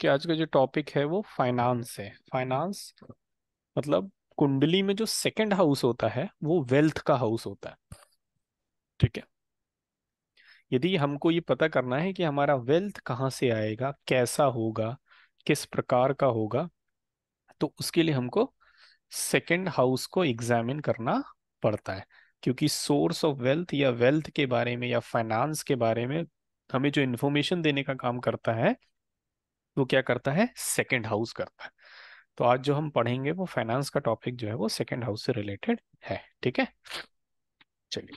कि आज का जो टॉपिक है वो फाइनेंस है फाइनेंस मतलब कुंडली में जो सेकंड हाउस होता है वो वेल्थ का हाउस होता है ठीक है यदि हमको ये पता करना है कि हमारा वेल्थ कहाँ से आएगा कैसा होगा किस प्रकार का होगा तो उसके लिए हमको सेकंड हाउस को एग्जामिन करना पड़ता है क्योंकि सोर्स ऑफ वेल्थ या वेल्थ के बारे में या फाइनेंस के बारे में हमें जो इन्फॉर्मेशन देने का काम करता है वो क्या करता है सेकेंड हाउस करता है तो आज जो हम पढ़ेंगे वो फाइनेंस का टॉपिक जो है वो सेकेंड हाउस से रिलेटेड है ठीक है चलिए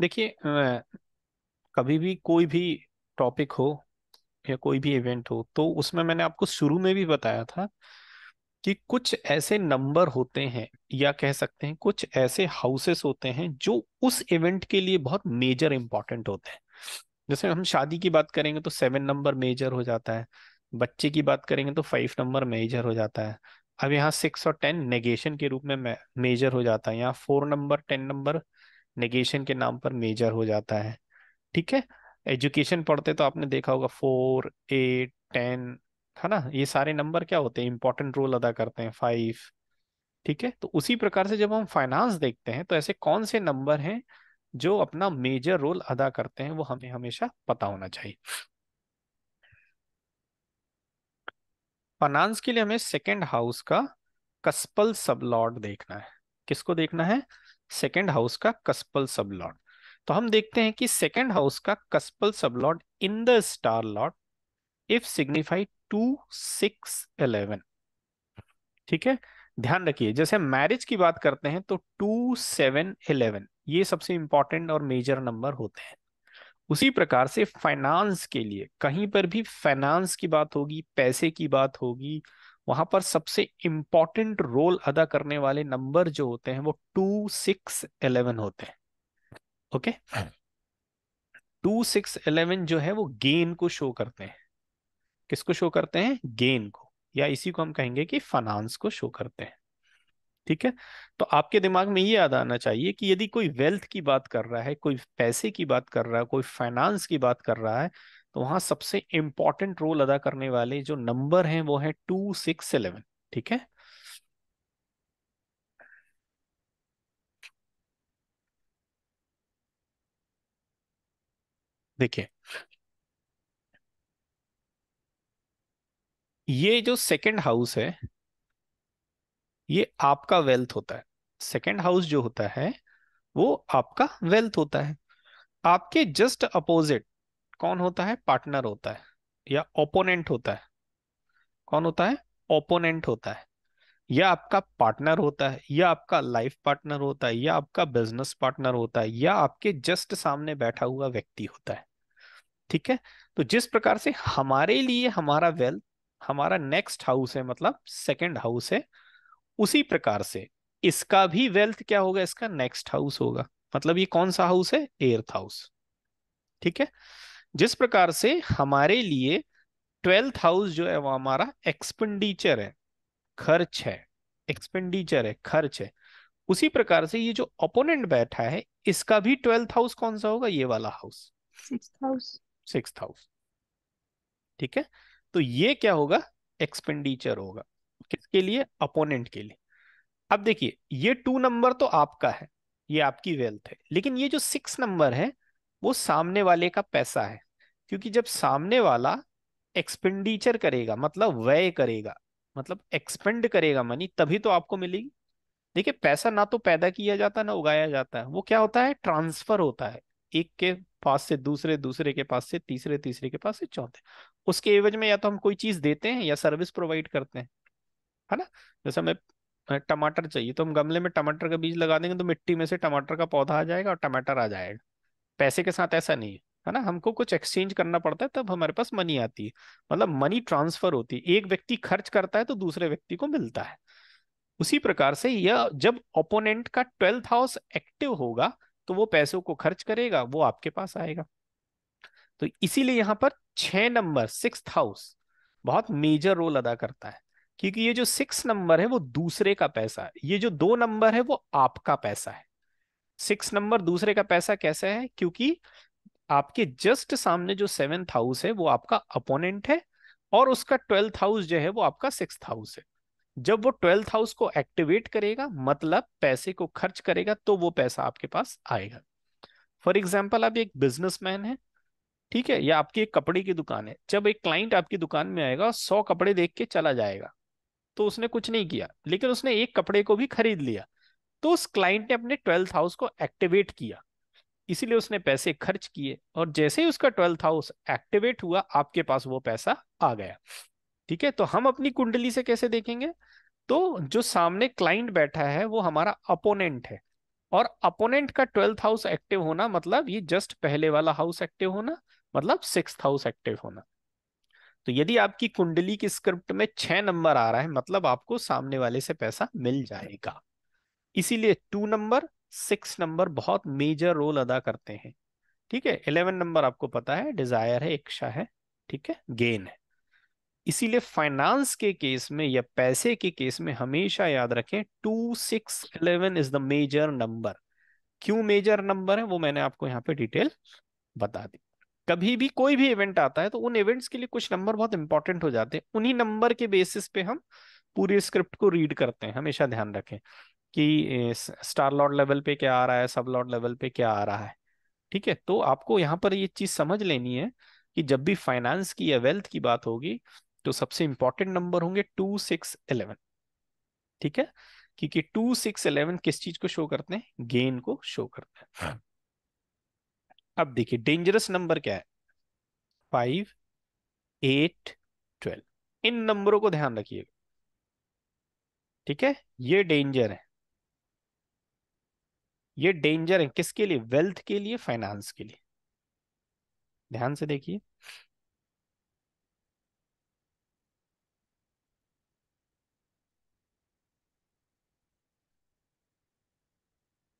देखिए कभी भी कोई भी टॉपिक हो या कोई भी इवेंट हो तो उसमें मैंने आपको शुरू में भी बताया था कि कुछ ऐसे नंबर होते हैं या कह सकते हैं कुछ ऐसे हाउसेस होते हैं जो उस इवेंट के लिए बहुत मेजर इंपॉर्टेंट होते हैं जैसे हम शादी की बात करेंगे तो सेवन नंबर मेजर हो जाता है बच्चे की बात करेंगे तो फाइव नंबर मेजर हो जाता है अब यहाँ सिक्स और टेन नेगेशन के रूप में मेजर हो जाता है यहाँ four number ten number negation के नाम पर मेजर हो जाता है ठीक है एजुकेशन पढ़ते तो आपने देखा होगा फोर एट टेन है ना ये सारे नंबर क्या होते हैं इंपॉर्टेंट रोल अदा करते हैं फाइव ठीक है तो उसी प्रकार से जब हम फाइनेंस देखते हैं तो ऐसे कौन से नंबर हैं जो अपना मेजर रोल अदा करते हैं वो हमें हमेशा पता होना चाहिए फाइनेंस के लिए हमें सेकेंड हाउस का कस्पल सबलॉट देखना है किसको देखना है सेकेंड हाउस का कस्पल सबलॉट तो हम देखते हैं कि सेकेंड हाउस का cuspal sub lord in the star lord if signify two six eleven ठीक है ध्यान रखिए जैसे मैरिज की बात करते हैं तो टू सेवन इलेवन ये सबसे इंपॉर्टेंट और मेजर नंबर होते हैं उसी प्रकार से फाइनेंस के लिए कहीं पर भी फाइनेंस की बात होगी पैसे की बात होगी वहां पर सबसे इंपॉर्टेंट रोल अदा करने वाले नंबर जो होते हैं वो टू सिक्स इलेवन होते हैं ओके हाँ। टू सिक्स इलेवन जो है वो गेन को शो करते हैं किसको शो करते हैं गेन को या इसी को हम कहेंगे कि फाइनेंस को शो करते हैं ठीक है तो आपके दिमाग में ये याद आना चाहिए कि यदि कोई वेल्थ की बात कर रहा है कोई पैसे की बात कर रहा है कोई फाइनेंस की बात कर रहा है तो वहां सबसे इंपॉर्टेंट रोल अदा करने वाले जो नंबर हैं वो है टू सिक्स एलेवन ठीक है देखिए ये जो सेकंड हाउस है ये आपका वेल्थ होता है सेकंड हाउस जो होता है वो आपका वेल्थ होता है आपके जस्ट अपोजिट कौन होता है पार्टनर होता है या ओपोनेंट होता है कौन होता है ओपोनेंट होता है या आपका पार्टनर होता है या आपका लाइफ पार्टनर होता है या आपका बिजनेस पार्टनर होता है या आपके जस्ट सामने बैठा हुआ व्यक्ति होता है ठीक है तो जिस प्रकार से हमारे लिए हमारा वेल्थ हमारा नेक्स्ट हाउस है मतलब सेकंड हाउस है उसी प्रकार से इसका भी वेल्थ क्या होगा इसका नेक्स्ट हाउस होगा मतलब ये कौन सा हाउस है एर्थ हाउस ठीक है जिस प्रकार से हमारे लिए ट्वेल्थ हाउस जो है वो हमारा एक्सपेंडिचर है खर्च है एक्सपेंडिचर है खर्च है उसी प्रकार से ये जो ओपोनेंट बैठा है इसका भी ट्वेल्थ हाउस कौन सा होगा ये वाला house six house six thousand ठीक है तो ये क्या होगा एक्सपेंडिचर होगा किसके लिए अपोनेंट के लिए अब देखिए ये टू नंबर तो आपका है ये आपकी वेल्थ है लेकिन ये जो सिक्स नंबर है वो सामने वाले का पैसा है क्योंकि जब सामने वाला एक्सपेंडिचर करेगा मतलब व्यय करेगा मतलब एक्सपेंड करेगा मनी तभी तो आपको मिलेगी देखिए पैसा ना तो पैदा किया जाता ना उगाया जाता है वो क्या होता है ट्रांसफर होता है एक के पास से दूसरे दूसरे के पास से तीसरे तीसरे के पास से चौथे उसके एवज में या तो हम कोई चीज देते हैं या सर्विस प्रोवाइड करते हैं है ना जैसे हमें टमाटर चाहिए तो हम गमले में टमाटर का बीज लगा देंगे तो मिट्टी में से टमाटर का पौधा आ जाएगा और टमाटर आ जाएगा पैसे के साथ ऐसा नहीं है है ना हमको कुछ एक्सचेंज करना पड़ता है तब हमारे पास मनी आती है मतलब मनी ट्रांसफर होती है एक व्यक्ति खर्च करता है तो दूसरे व्यक्ति को मिलता है उसी प्रकार से यह जब ओपोनेंट का ट्वेल्थ हाउस एक्टिव होगा तो वो पैसों को खर्च करेगा वो आपके पास आएगा तो इसीलिए यहाँ पर छह नंबर सिक्स हाउस बहुत मेजर रोल अदा करता है क्योंकि ये जो सिक्स नंबर है वो दूसरे का पैसा है ये जो दो नंबर है वो आपका पैसा है सिक्स नंबर दूसरे का पैसा कैसा है क्योंकि आपके जस्ट सामने जो सेवेंथ हाउस है वो आपका अपोनेंट है और उसका ट्वेल्थ हाउस जो है वो आपका सिक्स हाउस है जब वो ट्वेल्थ हाउस को एक्टिवेट करेगा मतलब पैसे को खर्च करेगा तो वो पैसा आपके पास आएगा फॉर एग्जाम्पल आप एक बिजनेसमैन है ठीक है या आपकी एक कपड़े की दुकान है जब एक क्लाइंट आपकी दुकान में आएगा सौ कपड़े देख के चला जाएगा तो उसने कुछ नहीं किया लेकिन उसने एक कपड़े को भी खरीद लिया तो उस क्लाइंट ने अपने ट्वेल्थ हाउस को एक्टिवेट किया इसीलिए उसने पैसे खर्च किए और जैसे ही उसका ट्वेल्थ हाउस एक्टिवेट हुआ आपके पास वो पैसा आ गया ठीक है तो हम अपनी कुंडली से कैसे देखेंगे तो जो सामने क्लाइंट बैठा है वो हमारा अपोनेंट है और अपोनेंट का ट्वेल्थ हाउस एक्टिव होना मतलब ये जस्ट पहले वाला हाउस एक्टिव होना मतलब सिक्स हाउस एक्टिव होना तो यदि आपकी कुंडली की स्क्रिप्ट में छह नंबर आ रहा है मतलब आपको सामने वाले से पैसा मिल जाएगा इसीलिए टू नंबर सिक्स नंबर बहुत मेजर रोल अदा करते हैं ठीक है इलेवन नंबर आपको पता है डिजायर है इच्छा है ठीक है गेन है इसीलिए फाइनेंस के केस में या पैसे के केस में हमेशा याद रखें two six eleven is the major number क्यों मेजर नंबर है वो मैंने आपको यहाँ पे डिटेल बता दी कभी भी कोई भी इवेंट आता है तो उन इवेंट्स के लिए कुछ नंबर बहुत इंपॉर्टेंट हो जाते हैं उन्हीं नंबर के बेसिस पे हम पूरी स्क्रिप्ट को रीड करते हैं हमेशा ध्यान रखें कि स्टार लॉर्ड लेवल पे क्या आ रहा है सब लॉर्ड लेवल पे क्या आ रहा है ठीक है तो आपको यहाँ पर ये चीज समझ लेनी है कि जब भी फाइनेंस की या वेल्थ की बात होगी जो तो सबसे इंपॉर्टेंट नंबर होंगे टू सिक्स इलेवन ठीक है क्योंकि टू सिक्स इलेवन किस चीज को शो करते हैं गेन को शो करते हैं हाँ। अब देखिए डेंजरस नंबर क्या है फाइव एट ट्वेल्व इन नंबरों को ध्यान रखिएगा ठीक है ये डेंजर है ये डेंजर है किसके लिए वेल्थ के लिए फाइनेंस के लिए ध्यान से देखिए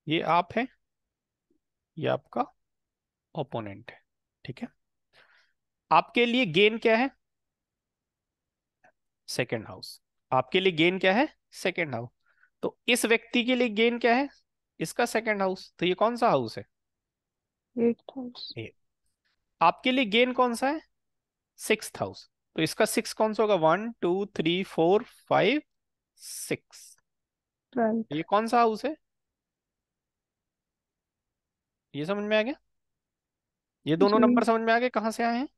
ये आप है ये आपका ओपोनेंट है ठीक है आपके लिए गेन क्या है सेकेंड हाउस आपके लिए गेन क्या है सेकेंड हाउस तो इस व्यक्ति के लिए गेन क्या है इसका सेकेंड हाउस तो ये कौन सा हाउस है ये आपके लिए गेन कौन सा है सिक्स हाउस तो इसका सिक्स कौन सा होगा one two three four five six ये कौन सा हाउस है ये समझ में आ गया ये दोनों नंबर समझ में आ गए कहाँ से आए हैं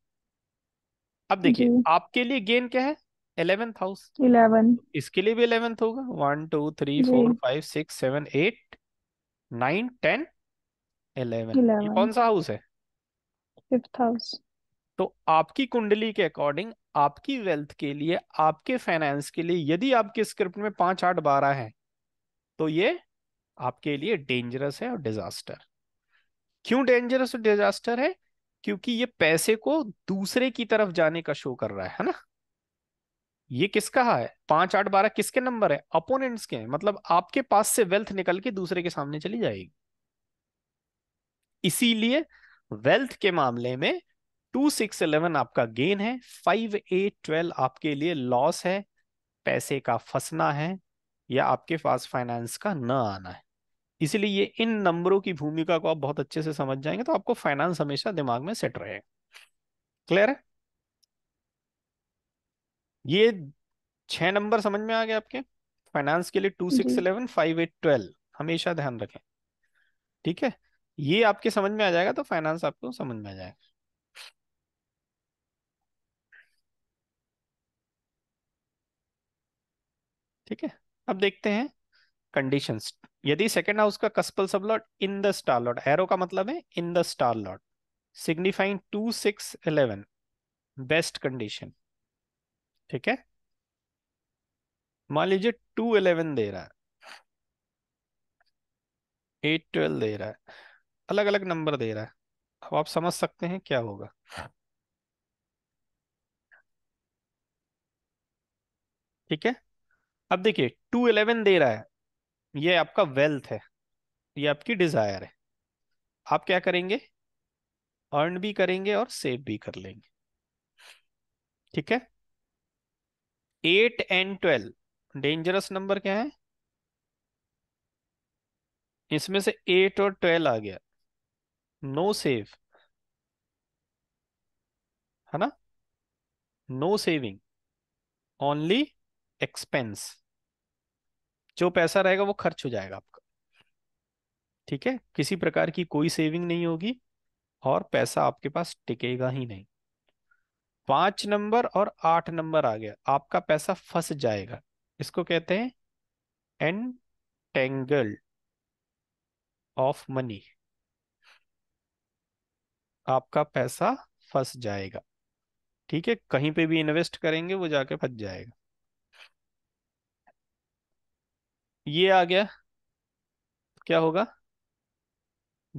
अब देखिए आपके लिए गेन क्या है इलेवेंथ हाउस इलेवन इसके लिए भी इलेवेंथ होगा one two three four five six seven eight nine ten eleven ये कौन सा हाउस है फिफ्थ हाउस तो आपकी कुंडली के अकॉर्डिंग आपकी वेल्थ के लिए आपके फाइनेंस के लिए यदि आपके स्क्रिप्ट में पांच आठ बारह है तो ये आपके लिए डेंजरस है और डिजास्टर क्यों डेंजरस डिजास्टर है क्योंकि ये पैसे को दूसरे की तरफ जाने का शो कर रहा है है ना ये किसका है पांच आठ बारह किसके नंबर है अपोनेंट्स के मतलब आपके पास से वेल्थ निकल के दूसरे के सामने चली जाएगी इसीलिए वेल्थ के मामले में टू सिक्स इलेवन आपका गेन है फाइव एट ट्वेल्व आपके लिए लॉस है पैसे का फंसना है या आपके पास फाइनेंस का न आना है इसीलिए ये इन नंबरों की भूमिका को आप बहुत अच्छे से समझ जाएंगे तो आपको फाइनेंस हमेशा दिमाग में सेट रहेगा क्लियर है ये छह नंबर समझ में आ गए आपके फाइनेंस के लिए two six eleven five eight twelve हमेशा ध्यान रखें ठीक है ये आपके समझ में आ जाएगा तो फाइनेंस आपको समझ में आ जाएगा ठीक है अब देखते हैं कंडीशन यदि सेकेंड हाउस का cuspal sub lord in the star lord arrow का मतलब है in the star lord signifying two six eleven best condition ठीक है मान लीजिए टू इलेवन दे रहा है एट ट्वेल्व दे रहा है अलग अलग नंबर दे रहा है अब आप समझ सकते हैं क्या होगा ठीक है अब देखिए टू इलेवन दे रहा है ये आपका वेल्थ है ये आपकी डिजायर है आप क्या करेंगे अर्न भी करेंगे और सेव भी कर लेंगे ठीक है eight and twelve dangerous number क्या है इसमें से एट और ट्वेल्व आ गया नो सेव है ना नो सेविंग ओनली एक्सपेंस जो पैसा रहेगा वो खर्च हो जाएगा आपका ठीक है किसी प्रकार की कोई सेविंग नहीं होगी और पैसा आपके पास टिकेगा ही नहीं पांच नंबर और आठ नंबर आ गया आपका पैसा फंस जाएगा इसको कहते हैं टेंगल ऑफ मनी आपका पैसा फंस जाएगा ठीक है कहीं पे भी इन्वेस्ट करेंगे वो जाके फंस जाएगा ये आ गया क्या होगा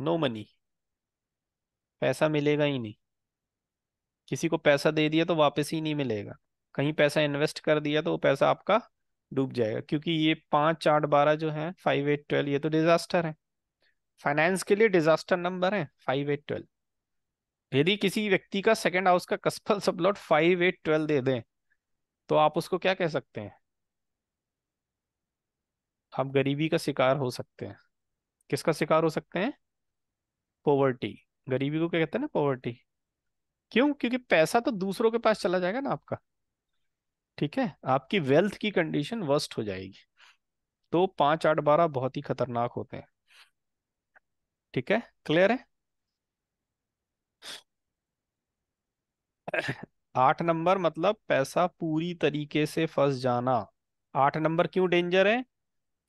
नो मनी पैसा मिलेगा ही नहीं किसी को पैसा दे दिया तो वापस ही नहीं मिलेगा कहीं पैसा इन्वेस्ट कर दिया तो वो पैसा आपका डूब जाएगा क्योंकि ये पाँच आठ बारह जो है फाइव एट ट्वेल्व ये तो डिजास्टर है फाइनेंस के लिए डिजास्टर नंबर है फाइव एट ट्वेल्व यदि किसी व्यक्ति का सेकेंड हाउस का cuspal sub lord five eight twelve दे दें तो आप उसको क्या कह सकते हैं आप गरीबी का शिकार हो सकते हैं किसका शिकार हो सकते हैं पॉवर्टी गरीबी को क्या कहते हैं ना पॉवर्टी क्यों क्योंकि पैसा तो दूसरों के पास चला जाएगा ना आपका ठीक है आपकी वेल्थ की कंडीशन वर्स्ट हो जाएगी तो पांच आठ बारह बहुत ही खतरनाक होते हैं ठीक है क्लियर है आठ नंबर मतलब पैसा पूरी तरीके से फंस जाना आठ नंबर क्यों डेंजर है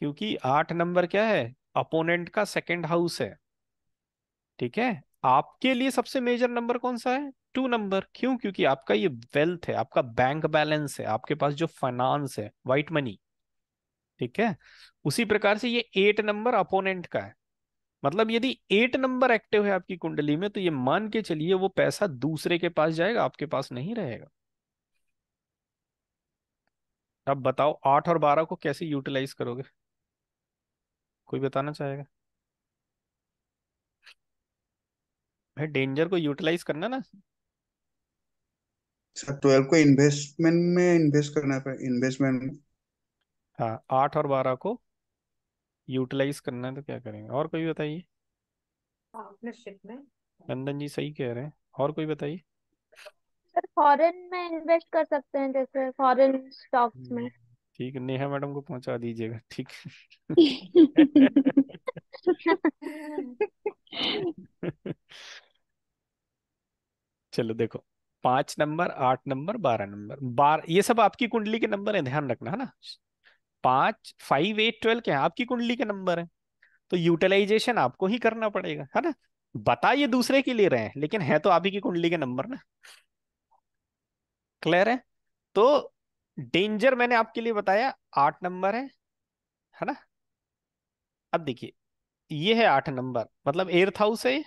क्योंकि आठ नंबर क्या है अपोनेंट का सेकेंड हाउस है ठीक है आपके लिए सबसे मेजर नंबर कौन सा है टू नंबर क्यों क्योंकि आपका ये वेल्थ है आपका बैंक बैलेंस है आपके पास जो फाइनेंस है वाइट मनी ठीक है उसी प्रकार से ये एट नंबर अपोनेंट का है मतलब यदि एट नंबर एक्टिव है आपकी कुंडली में तो ये मान के चलिए वो पैसा दूसरे के पास जाएगा आपके पास नहीं रहेगा अब बताओ आठ और बारह को कैसे यूटिलाइज करोगे कोई बताना चाहेगा भाई डेंजर को यूटिलाइज करना ना सर ट्वेल्व को इन्वेस्टमेंट में इन्वेस्ट करना है इन्वेस्टमेंट में हाँ आठ और बारह को यूटिलाइज करना है तो क्या करेंगे और कोई बताइए पार्टनरशिप में नंदन जी सही कह रहे हैं और कोई बताइए सर फॉरेन में इन्वेस्ट कर सकते हैं जैसे फॉरेन स्टॉक्स हम्म। में ठीक है नेहा मैडम को पहुंचा दीजिएगा ठीक चलो देखो पांच नंबर आठ नंबर बारह नंबर बार ये सब आपकी कुंडली के नंबर है ध्यान रखना है ना पांच फाइव एट ट्वेल्व के हैं आपकी कुंडली के नंबर है तो यूटिलाइजेशन आपको ही करना पड़ेगा है ना बता ये दूसरे के लिए रहे हैं लेकिन है तो आप ही की कुंडली के नंबर ना क्लियर है तो डेंजर मैंने आपके लिए बताया आठ नंबर है है ना अब देखिए ये है आठ नंबर मतलब एर्थ हाउस है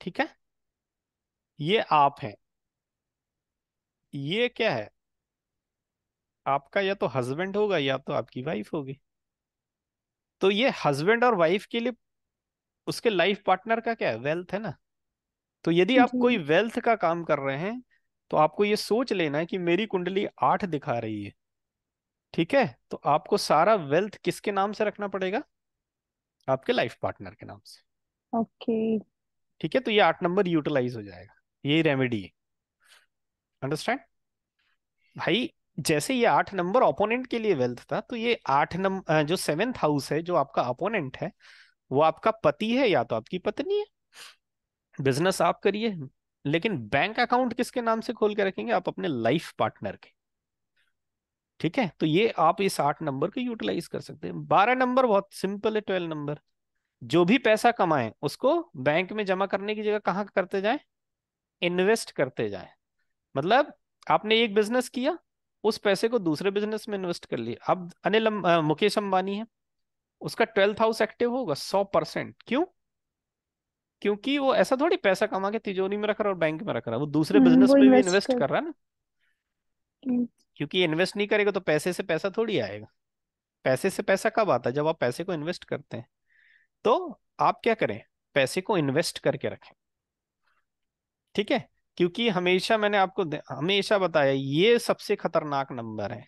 ठीक है ये आप हैं ये क्या है आपका या तो हस्बैंड होगा या तो आपकी वाइफ होगी तो ये हस्बैंड और वाइफ के लिए उसके लाइफ पार्टनर का क्या है वेल्थ है ना तो यदि आप कोई वेल्थ का काम कर रहे हैं तो आपको ये सोच लेना है कि मेरी कुंडली आठ दिखा रही है ठीक है तो आपको सारा वेल्थ किसके नाम से रखना पड़ेगा आपके लाइफ पार्टनर के नाम से ओके ठीक है तो ये आठ नंबर यूटिलाइज हो जाएगा ये रेमेडी है अंडरस्टैंड भाई जैसे ये आठ नंबर ओपोनेंट के लिए वेल्थ था तो ये आठ नंबर जो सेवेंथ हाउस है जो आपका ओपोनेंट है वो आपका पति है या तो आपकी पत्नी है बिजनेस आप करिए लेकिन बैंक अकाउंट किसके नाम से खोल के रखेंगे आप अपने लाइफ पार्टनर के ठीक है तो ये आप इस आठ नंबर को यूटिलाइज कर सकते हैं बारह नंबर बहुत सिंपल है ट्वेल्व नंबर जो भी पैसा कमाए उसको बैंक में जमा करने की जगह कहाँ करते जाए इन्वेस्ट करते जाए मतलब आपने एक बिजनेस किया उस पैसे को दूसरे बिजनेस में इन्वेस्ट कर लिया अब अनिल मुकेश अंबानी है उसका ट्वेल्थ हाउस एक्टिव होगा सौ परसेंट क्यों क्योंकि वो ऐसा थोड़ी पैसा कमा के तिजोरी में रख रहा है और बैंक में रख रहा है वो दूसरे बिजनेस हम्म, में भी इन्वेस्ट कर रहा है ना हम्म। क्योंकि इन्वेस्ट नहीं करेगा तो पैसे से पैसा थोड़ी आएगा पैसे से पैसा कब आता है जब आप पैसे को इन्वेस्ट करते हैं तो आप क्या करें पैसे को इन्वेस्ट करके रखें ठीक है क्योंकि हमेशा मैंने आपको हमेशा बताया ये सबसे खतरनाक नंबर है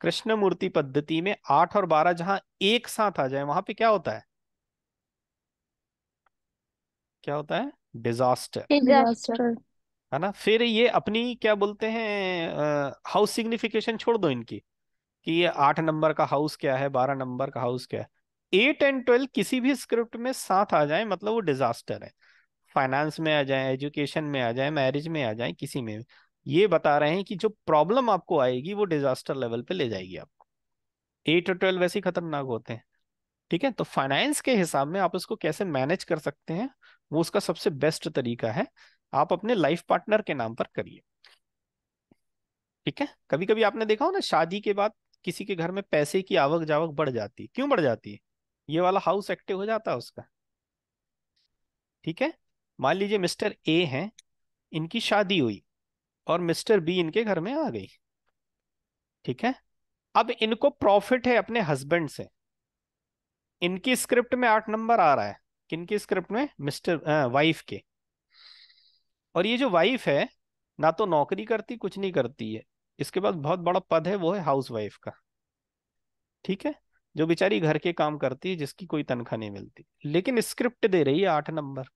कृष्णमूर्ति पद्धति में आठ और बारह जहां एक साथ आ जाए वहां पे क्या होता है क्या होता है डिजास्टर डिजास्टर है ना फिर ये अपनी क्या बोलते हैं हाउस सिग्निफिकेशन छोड़ दो इनकी कि ये आठ नंबर का हाउस क्या है बारह नंबर का हाउस क्या है एट एंड ट्वेल्व किसी भी स्क्रिप्ट में साथ आ जाए मतलब वो डिजास्टर है फाइनेंस में आ जाए एजुकेशन में आ जाए मैरिज में आ जाए किसी में ये बता रहे हैं कि जो प्रॉब्लम आपको आएगी वो डिजास्टर लेवल पे ले जाएगी आपको एट और ट्वेल्व वैसे ही खतरनाक होते हैं ठीक है तो फाइनेंस के हिसाब में आप उसको कैसे मैनेज कर सकते हैं वो उसका सबसे बेस्ट तरीका है आप अपने लाइफ पार्टनर के नाम पर करिए ठीक है कभी कभी आपने देखा हो ना शादी के बाद किसी के घर में पैसे की आवक जावक बढ़ जाती है क्यों बढ़ जाती है ये वाला हाउस एक्टिव हो जाता है उसका ठीक है मान लीजिए मिस्टर ए हैं इनकी शादी हुई और मिस्टर बी इनके घर में आ गई ठीक है अब इनको प्रॉफिट है अपने हस्बैंड से इनकी स्क्रिप्ट में आठ नंबर आ रहा है किन स्क्रिप्ट में मिस्टर वाइफ के और ये जो वाइफ है ना तो नौकरी करती कुछ नहीं करती है इसके पास बहुत बड़ा पद है वो है हाउस वाइफ का ठीक है जो बेचारी घर के काम करती है जिसकी कोई तनख्वाह नहीं मिलती लेकिन स्क्रिप्ट दे रही है आठ नंबर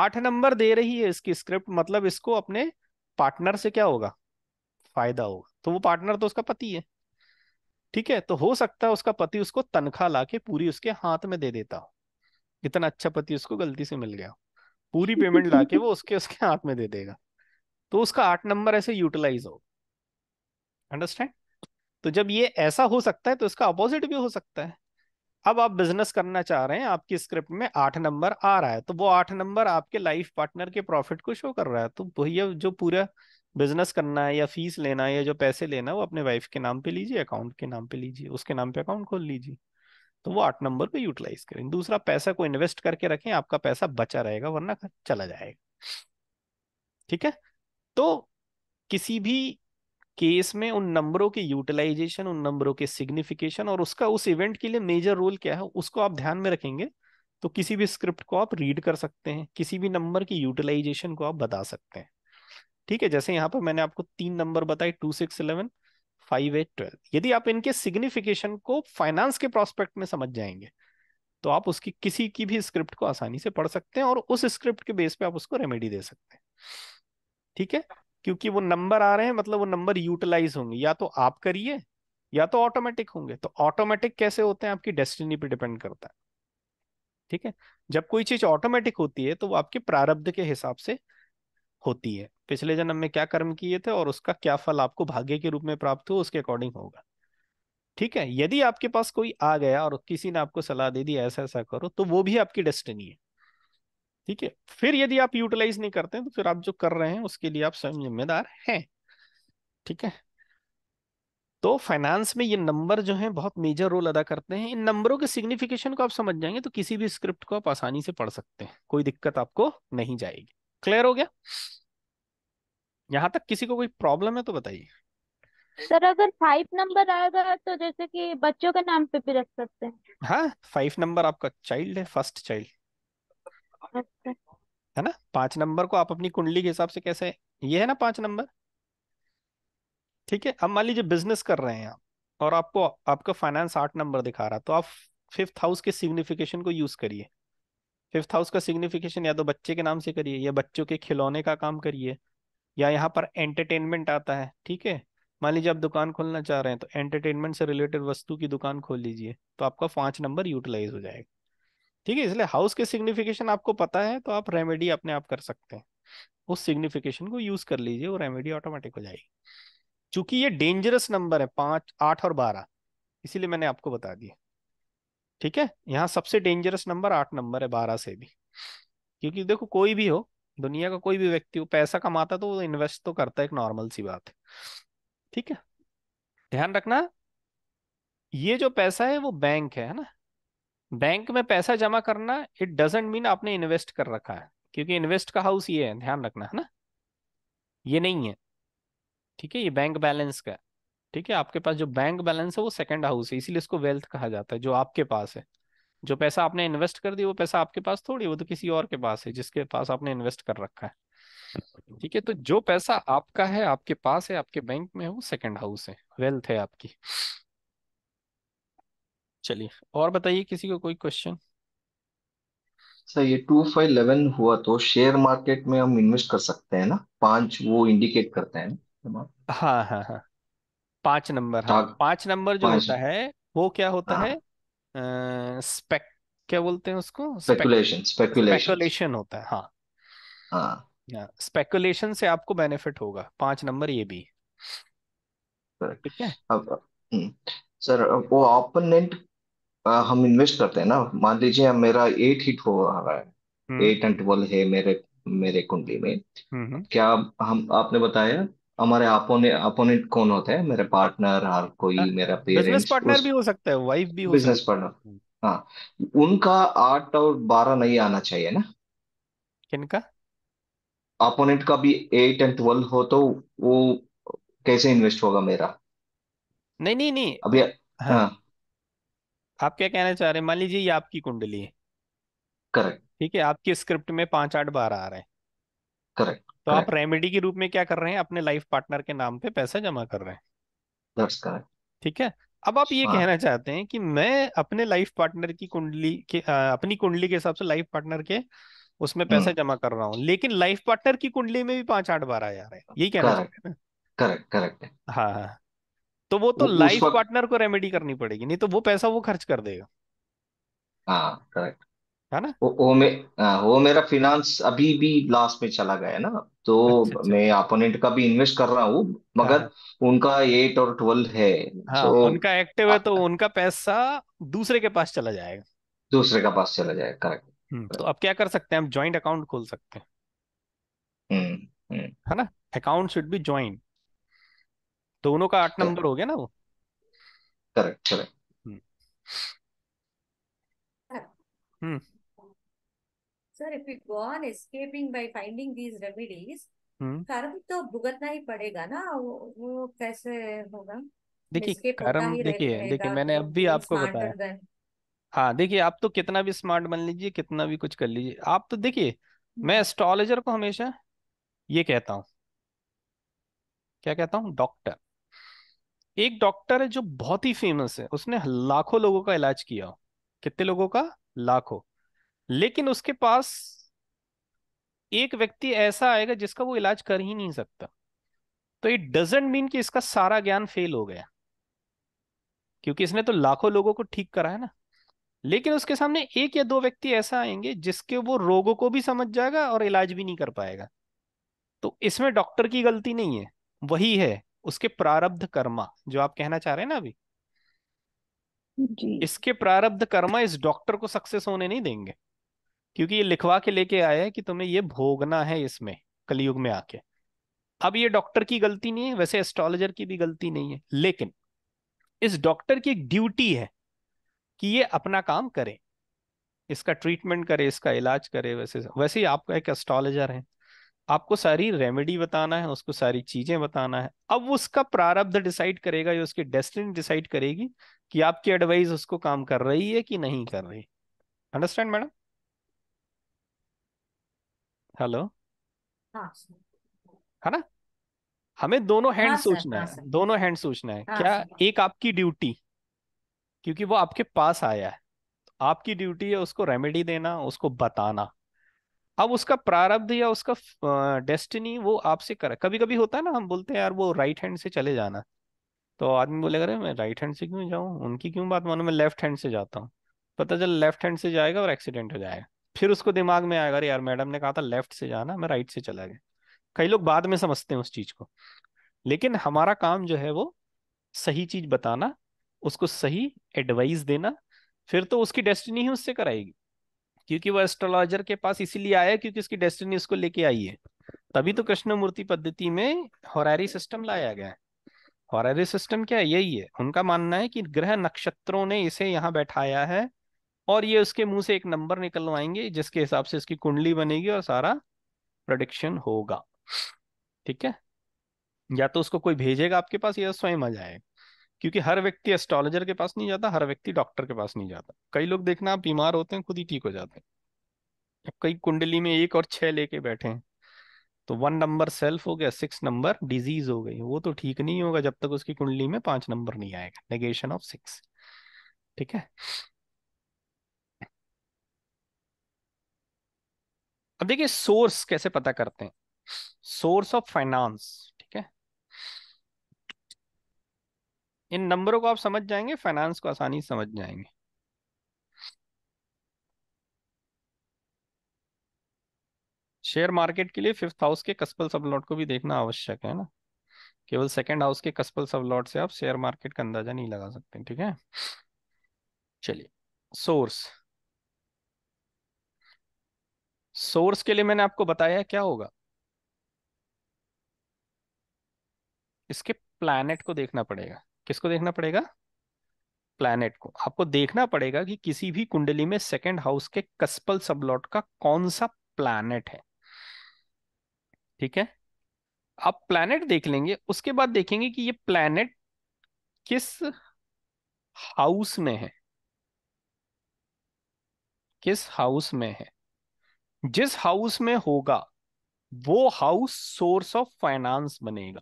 आठ नंबर दे रही है इसकी स्क्रिप्ट मतलब इसको अपने पार्टनर से क्या होगा फायदा होगा तो वो पार्टनर तो उसका पति है ठीक है तो हो सकता है उसका पति उसको तनख्वाह लाके पूरी उसके हाथ में दे देता हो इतना अच्छा पति उसको गलती से मिल गया पूरी पेमेंट लाके वो उसके उसके हाथ में दे देगा तो उसका आठ नंबर ऐसे यूटिलाइज हो अंडरस्टैंड तो जब ये ऐसा हो सकता है तो इसका अपोजिट भी हो सकता है अब आप बिजनेस करना चाह रहे हैं आपकी स्क्रिप्ट में आठ नंबर आ रहा है तो वो आठ नंबर आपके लाइफ पार्टनर के प्रॉफिट को शो कर रहा है तो भैया जो पूरा बिजनेस करना है या फीस लेना है या जो पैसे लेना है वो अपने वाइफ के नाम पे लीजिए अकाउंट के नाम पे लीजिए उसके नाम पे अकाउंट खोल लीजिए तो वो आठ नंबर को यूटिलाइज करें दूसरा पैसा को इन्वेस्ट करके रखें आपका पैसा बचा रहेगा वरना चला जाएगा ठीक है तो किसी भी केस में उन नंबरों के यूटिलाइजेशन उन नंबरों के सिग्निफिकेशन और उसका उस इवेंट के लिए मेजर रोल क्या है उसको आप ध्यान में रखेंगे तो किसी भी स्क्रिप्ट को आप रीड कर सकते हैं किसी भी नंबर की यूटिलाइजेशन को आप बता सकते हैं ठीक है जैसे यहाँ पर मैंने आपको तीन नंबर बताए two six eleven five eight twelve यदि आप इनके सिग्निफिकेशन को फाइनेंस के प्रोस्पेक्ट में समझ जाएंगे तो आप उसकी किसी की भी स्क्रिप्ट को आसानी से पढ़ सकते हैं और उस स्क्रिप्ट के बेस पे आप उसको रेमेडी दे सकते हैं ठीक है क्योंकि वो नंबर आ रहे हैं मतलब वो नंबर यूटिलाइज होंगे या तो आप करिए या तो ऑटोमेटिक होंगे तो ऑटोमेटिक कैसे होते हैं आपकी डेस्टिनी पे डिपेंड करता है ठीक है जब कोई चीज ऑटोमेटिक होती है तो वो आपके प्रारब्ध के हिसाब से होती है पिछले जन्म में क्या कर्म किए थे और उसका क्या फल आपको भाग्य के रूप में प्राप्त हो उसके अकॉर्डिंग होगा ठीक है यदि आपके पास कोई आ गया और किसी ने आपको सलाह दे दी ऐसा ऐसा करो तो वो भी आपकी डेस्टिनी है ठीक है फिर यदि आप यूटिलाइज नहीं करते हैं तो फिर आप जो कर रहे हैं उसके लिए आप स्वयं जिम्मेदार हैं ठीक है तो फाइनेंस में ये नंबर जो है बहुत मेजर रोल अदा करते हैं इन नंबरों के सिग्निफिकेशन को आप समझ जाएंगे तो किसी भी स्क्रिप्ट को आप आसानी से पढ़ सकते हैं कोई दिक्कत आपको नहीं जाएगी क्लियर हो गया यहाँ तक किसी को कोई प्रॉब्लम है तो बताइए सर अगर फाइव नंबर आएगा तो जैसे कि बच्चों के नाम पे भी रख सकते हैं हाँ फाइव नंबर आपका चाइल्ड है फर्स्ट अच्छा। चाइल्ड है ना पांच नंबर को आप अपनी कुंडली के हिसाब से कैसे ये है ना पांच नंबर ठीक है अब मान लीजिए बिजनेस कर रहे हैं आप और आपको आपका फाइनेंस आठ नंबर दिखा रहा तो आप फिफ्थ हाउस के सिग्निफिकेशन को यूज करिए फिफ्थ हाउस का सिग्निफिकेशन या तो बच्चे के नाम से करिए या बच्चों के खिलौने का काम करिए या यहाँ पर एंटरटेनमेंट आता है ठीक है मान लीजिए आप दुकान खोलना चाह रहे हैं तो एंटरटेनमेंट से रिलेटेड वस्तु की दुकान खोल लीजिए तो आपका पांच नंबर यूटिलाइज हो जाएगा ठीक है इसलिए हाउस के सिग्निफिकेशन आपको पता है तो आप रेमेडी अपने आप कर सकते हैं उस सिग्निफिकेशन को यूज कर लीजिए वो रेमेडी ऑटोमेटिक हो जाएगी चूंकि ये डेंजरस नंबर है पांच आठ और बारह इसीलिए मैंने आपको बता दिया ठीक है यहाँ सबसे डेंजरस नंबर आठ नंबर है बारह से भी क्योंकि देखो कोई भी हो दुनिया का कोई भी व्यक्ति हो पैसा कमाता तो वो इन्वेस्ट तो करता है एक नॉर्मल सी बात है ठीक है ध्यान रखना ये जो पैसा है वो बैंक है ना बैंक में पैसा जमा करना इट डजेंट मीन आपने इन्वेस्ट कर रखा है क्योंकि इन्वेस्ट का हाउस ये है ध्यान रखना है ना ये नहीं है ठीक है ये बैंक बैलेंस का ठीक है आपके पास जो बैंक बैलेंस है वो सेकंड हाउस है इसीलिए इसको वेल्थ कहा जाता है जो आपके पास है जो पैसा आपने इन्वेस्ट कर दिया वो पैसा आपके पास थोड़ी वो तो किसी और के पास है जिसके पास आपने इन्वेस्ट कर रखा है ठीक है तो जो पैसा आपका है आपके पास है आपके बैंक में है वो सेकेंड हाउस है वेल्थ है आपकी चलिए और बताइए किसी को कोई क्वेश्चन सर ये टू फाइव इलेवन हुआ तो शेयर मार्केट में हम इन्वेस्ट कर सकते हैं ना पांच वो इंडिकेट करते हैं ना हाँ हाँ हाँ पांच नंबर हाँ पांच नंबर जो पांच होता है वो क्या होता हाँ। है आ, स्पेक क्या बोलते हैं उसको स्पेकुलेशन स्पेकुलेशन स्पेकुलेशन होता है हाँ हाँ स्पेकुलेशन से आपको बेनिफिट होगा पांच नंबर ये भी ठीक है अब हम्म, सर वो ओपोनेंट हम इन्वेस्ट करते हैं ना मान लीजिए हम मेरा एट हिट हो रहा है एट एंड ट्वेल्व है मेरे मेरे कुंडली में हम्म, हम्म। क्या हम आपने बताया हमारे अपोने अपोनेंट कौन होता है मेरे पार्टनर हर कोई हाँ, मेरा बिजनेस पेरेंट्स पार्टनर भी हो सकता है वाइफ भी हो बिजनेस सकता पार्टनर हाँ उनका आठ और बारह नहीं आना चाहिए ना किनका अपोनेंट का भी एट एंड ट्वेल्व हो तो वो कैसे इन्वेस्ट होगा मेरा नहीं नहीं नहीं अभी हाँ हाँ आप क्या कहना चाह रहे हैं मान लीजिए ये आपकी कुंडली है करेक्ट ठीक है आपकी स्क्रिप्ट में पांच आठ बारह आ रहे हैं करेक्ट तो आप रेमेडी के रूप में क्या कर रहे हैं अपने लाइफ पार्टनर के नाम पे पैसा जमा कर रहे हैं करेक्ट ठीक है अब आप ये हाँ। कहना चाहते हैं कि मैं अपने लाइफ पार्टनर की कुंडली के आ, अपनी कुंडली के हिसाब से लाइफ पार्टनर के उसमें हम्म। पैसा जमा कर रहा हूँ लेकिन लाइफ पार्टनर की कुंडली में भी पांच आठ बार आ जा रहे हैं यही कहना चाहते हैं करेक्ट करेक्ट हाँ, हाँ तो वो तो लाइफ पार्टनर को रेमेडी करनी पड़ेगी नहीं तो वो पैसा वो खर्च कर देगा हाँ करेक्ट है ना वो वो, मे, हाँ, वो मेरा फिनांस अभी भी लास्ट में चला गया है ना अच्छा तो अच्छा, अच्छा। मैं अपोनेंट का भी इन्वेस्ट कर रहा हूँ मगर हाँ उनका एट और ट्वेल्व है हाँ सो उनका एक्टिव है तो हाँ। उनका पैसा दूसरे के पास चला जाएगा दूसरे का पास चला जाएगा करेक्ट हम्म तो अब क्या कर सकते हैं हम ज्वाइंट अकाउंट खोल सकते हैं हम्म, हम्म। है ना अकाउंट शुड बी ज्वाइंट दोनों का आठ नंबर हो गया ना वो correct correct hmm hmm sir if you go on escaping by finding these remedies कर्म तो भुगतना ही पड़ेगा ना वो, वो कैसे होगा देखिए कर्म देखिए देखिए मैंने अब भी आपको बताया हाँ देखिए आप तो कितना भी स्मार्ट बन लीजिए कितना भी कुछ कर लीजिए आप तो देखिए हम्म। मैं एस्ट्रोलॉजर को हमेशा ये कहता हूँ क्या कहता हूँ डॉक्टर एक डॉक्टर है जो बहुत ही फेमस है उसने लाखों लोगों का इलाज किया कितने लोगों का लाखों लेकिन उसके पास एक व्यक्ति ऐसा आएगा जिसका वो इलाज कर ही नहीं सकता तो इट डजेंट मीन कि इसका सारा ज्ञान फेल हो गया क्योंकि इसने तो लाखों लोगों को ठीक करा है ना लेकिन उसके सामने एक या दो व्यक्ति ऐसा आएंगे जिसके वो रोगों को भी समझ जाएगा और इलाज भी नहीं कर पाएगा तो इसमें डॉक्टर की गलती नहीं है वही है उसके प्रारब्ध कर्मा जो आप कहना चाह रहे हैं ना अभी जी। इसके प्रारब्ध कर्मा इस डॉक्टर को सक्सेस होने नहीं देंगे क्योंकि ये लिखवा के लेके आया है कि तुम्हें ये भोगना है इसमें कलयुग में आके अब ये डॉक्टर की गलती नहीं है वैसे एस्ट्रोलॉजर की भी गलती नहीं है लेकिन इस डॉक्टर की एक ड्यूटी है कि ये अपना काम करे इसका ट्रीटमेंट करे इसका इलाज करे वैसे वैसे ही आपका एक एस्ट्रोलॉजर है आपको सारी रेमेडी बताना है उसको सारी चीजें बताना है अब उसका प्रारब्ध डिसाइड करेगा या उसकी डेस्टिनी डिसाइड करेगी कि आपकी एडवाइस उसको काम कर रही है कि नहीं कर रही अंडरस्टैंड मैडम हेलो हाँ। है ना हमें दोनों हैंड हाँ सोचना हाँ है सर. दोनों हैंड सोचना है हाँ क्या सर. हाँ। एक आपकी ड्यूटी क्योंकि वो आपके पास आया है आपकी ड्यूटी है उसको रेमेडी देना उसको बताना अब उसका प्रारब्ध या उसका डेस्टिनी वो आपसे करे कभी कभी होता है ना हम बोलते हैं यार वो राइट हैंड से चले जाना तो आदमी बोलेगा अरे मैं राइट हैंड से क्यों जाऊँ उनकी क्यों बात मानू मैं लेफ्ट हैंड से जाता हूँ पता चल लेफ्ट हैंड से जाएगा और एक्सीडेंट हो जाएगा फिर उसको दिमाग में आएगा अरे यार मैडम ने कहा था लेफ्ट से जाना मैं राइट से चला गया कई लोग बाद में समझते हैं उस चीज को लेकिन हमारा काम जो है वो सही चीज बताना उसको सही एडवाइस देना फिर तो उसकी डेस्टिनी ही उससे कराएगी क्योंकि वो एस्ट्रोलॉजर के पास इसीलिए आया क्योंकि उसकी डेस्टिनी उसको लेके आई है तभी तो कृष्णमूर्ति पद्धति में हॉरारी सिस्टम लाया गया है हॉरारी सिस्टम क्या यही है उनका मानना है कि ग्रह नक्षत्रों ने इसे यहाँ बैठाया है और ये उसके मुंह से एक नंबर निकलवाएंगे जिसके हिसाब से उसकी कुंडली बनेगी और सारा प्रोडिक्शन होगा ठीक है या तो उसको कोई भेजेगा आपके पास या स्वयं आ जाएगा क्योंकि हर व्यक्ति एस्ट्रोलॉजर के पास नहीं जाता हर व्यक्ति डॉक्टर के पास नहीं जाता कई लोग देखना बीमार होते हैं खुद ही ठीक हो जाते हैं कई कुंडली में एक और छह लेके बैठे हैं तो वन नंबर सेल्फ हो गया सिक्स नंबर डिजीज हो गई वो तो ठीक नहीं होगा जब तक उसकी कुंडली में पांच नंबर नहीं आएगा नेगेशन ऑफ सिक्स ठीक है अब देखिए सोर्स कैसे पता करते हैं सोर्स ऑफ फाइनेंस ठीक है इन नंबरों को आप समझ जाएंगे फाइनेंस को आसानी समझ जाएंगे शेयर मार्केट के लिए फिफ्थ हाउस के कस्पल सबलॉट को भी देखना आवश्यक है ना केवल सेकंड हाउस के कस्पल सबलॉट से आप शेयर मार्केट का अंदाजा नहीं लगा सकते ठीक है चलिए सोर्स सोर्स के लिए मैंने आपको बताया क्या होगा इसके प्लैनेट को देखना पड़ेगा किसको देखना पड़ेगा प्लैनेट को आपको देखना पड़ेगा कि किसी भी कुंडली में सेकेंड हाउस के कस्पल सबलॉट का कौन सा प्लैनेट है ठीक है आप प्लैनेट देख लेंगे उसके बाद देखेंगे कि ये प्लैनेट किस हाउस में है किस हाउस में है जिस हाउस में होगा वो हाउस सोर्स ऑफ फाइनेंस बनेगा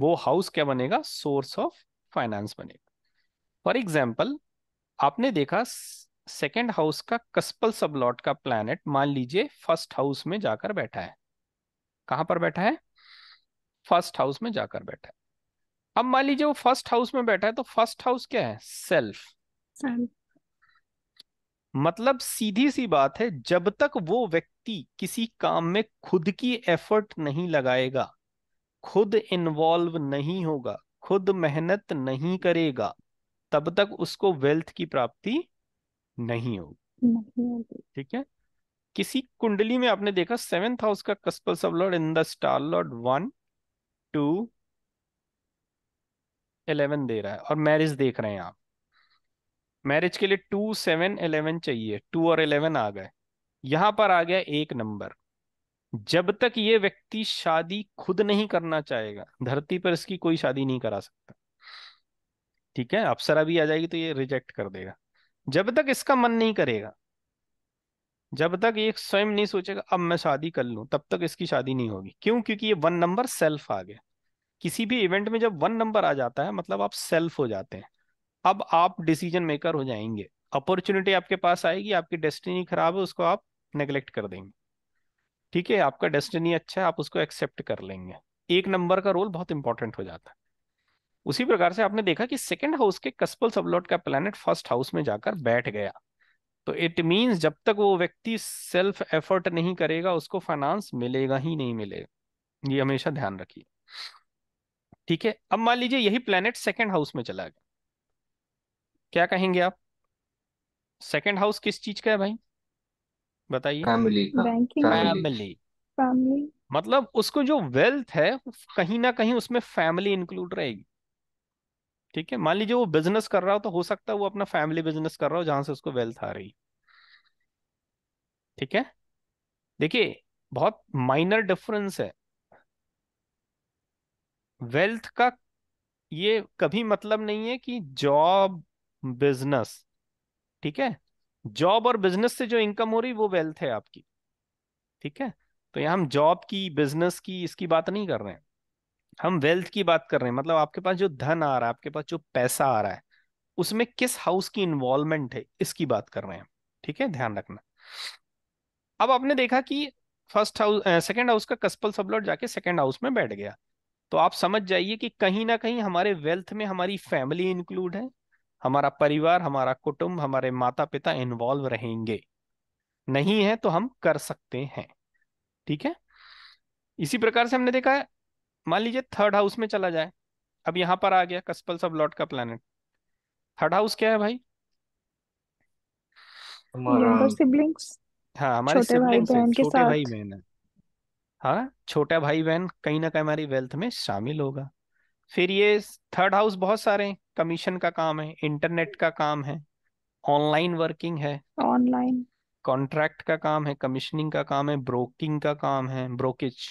वो हाउस क्या बनेगा सोर्स ऑफ फाइनेंस बनेगा फॉर एग्जाम्पल आपने देखा सेकेंड हाउस का कस्पल सबलॉट का प्लैनेट मान लीजिए फर्स्ट हाउस में जाकर बैठा है कहां पर बैठा है फर्स्ट हाउस में जाकर बैठा है अब मान लीजिए वो फर्स्ट हाउस में बैठा है तो फर्स्ट हाउस क्या है सेल्फ मतलब सीधी सी बात है जब तक वो व्यक्ति किसी काम में खुद की एफर्ट नहीं लगाएगा खुद इन्वॉल्व नहीं होगा खुद मेहनत नहीं करेगा तब तक उसको वेल्थ की प्राप्ति नहीं होगी ठीक है किसी कुंडली में आपने देखा सेवेंथ हाउस का cuspal sub lord in the star lord one two eleven दे रहा है और मैरिज देख रहे हैं आप मैरिज के लिए टू सेवन एलेवन चाहिए टू और इलेवन आ गए यहां पर आ गया एक नंबर जब तक ये व्यक्ति शादी खुद नहीं करना चाहेगा धरती पर इसकी कोई शादी नहीं करा सकता ठीक है अप्सरा भी आ जाएगी तो ये रिजेक्ट कर देगा जब तक इसका मन नहीं करेगा जब तक ये स्वयं नहीं सोचेगा अब मैं शादी कर लूं तब तक इसकी शादी नहीं होगी क्यों क्योंकि ये वन नंबर सेल्फ आ गया किसी भी इवेंट में जब वन नंबर आ जाता है मतलब आप सेल्फ हो जाते हैं अब आप डिसीजन मेकर हो जाएंगे अपॉर्चुनिटी आपके पास आएगी आपकी डेस्टिनी खराब है उसको आप नेग्लेक्ट कर देंगे ठीक है आपका डेस्टिनी अच्छा है आप उसको एक्सेप्ट कर लेंगे एक नंबर का रोल बहुत इंपॉर्टेंट हो जाता है उसी प्रकार से आपने देखा कि सेकेंड हाउस के कस्पल सबलॉट का प्लैनेट फर्स्ट हाउस में जाकर बैठ गया तो इट मीन्स जब तक वो व्यक्ति सेल्फ एफर्ट नहीं करेगा उसको फाइनेंस मिलेगा ही नहीं मिलेगा ये हमेशा ध्यान रखिए ठीक है अब मान लीजिए यही प्लेनेट सेकेंड हाउस में चला गया क्या कहेंगे आप सेकंड हाउस किस चीज का है भाई बताइए फैमिली फैमिली फैमिली मतलब उसको जो वेल्थ है कहीं ना कहीं उसमें फैमिली इंक्लूड रहेगी ठीक है मान लीजिए वो बिजनेस कर रहा हो तो हो सकता है वो अपना फैमिली बिजनेस कर रहा हो जहां से उसको वेल्थ आ रही ठीक है देखिए बहुत माइनर डिफरेंस है वेल्थ का ये कभी मतलब नहीं है कि जॉब बिजनेस ठीक है जॉब और बिजनेस से जो इनकम हो रही वो वेल्थ है आपकी ठीक है तो यहाँ हम जॉब की बिजनेस की इसकी बात नहीं कर रहे हैं हम वेल्थ की बात कर रहे हैं मतलब आपके पास जो धन आ रहा है आपके पास जो पैसा आ रहा है उसमें किस हाउस की इन्वॉल्वमेंट है इसकी बात कर रहे हैं ठीक है ध्यान रखना अब आपने देखा कि फर्स्ट हाउस सेकेंड हाउस का कस्पल सबलॉट जाके सेकेंड हाउस में बैठ गया तो आप समझ जाइए कि कहीं ना कहीं हमारे वेल्थ में हमारी फैमिली इंक्लूड है हमारा परिवार हमारा कुटुंब हमारे माता पिता इन्वॉल्व रहेंगे नहीं है तो हम कर सकते हैं ठीक है इसी प्रकार से हमने देखा है मान लीजिए थर्ड हाउस में चला जाए अब यहाँ पर आ गया कस्पल सब लॉट का प्लान थर्ड हाउस क्या है भाई हमारा हाँ हमारे छोटे भाई बहन है हाँ छोटा भाई बहन कहीं ना कहीं हमारी वेल्थ में शामिल होगा फिर ये थर्ड हाउस बहुत सारे कमीशन का काम है इंटरनेट का काम है ऑनलाइन वर्किंग है ऑनलाइन कॉन्ट्रैक्ट का काम है कमीशनिंग का काम है ब्रोकिंग का काम है ब्रोकेज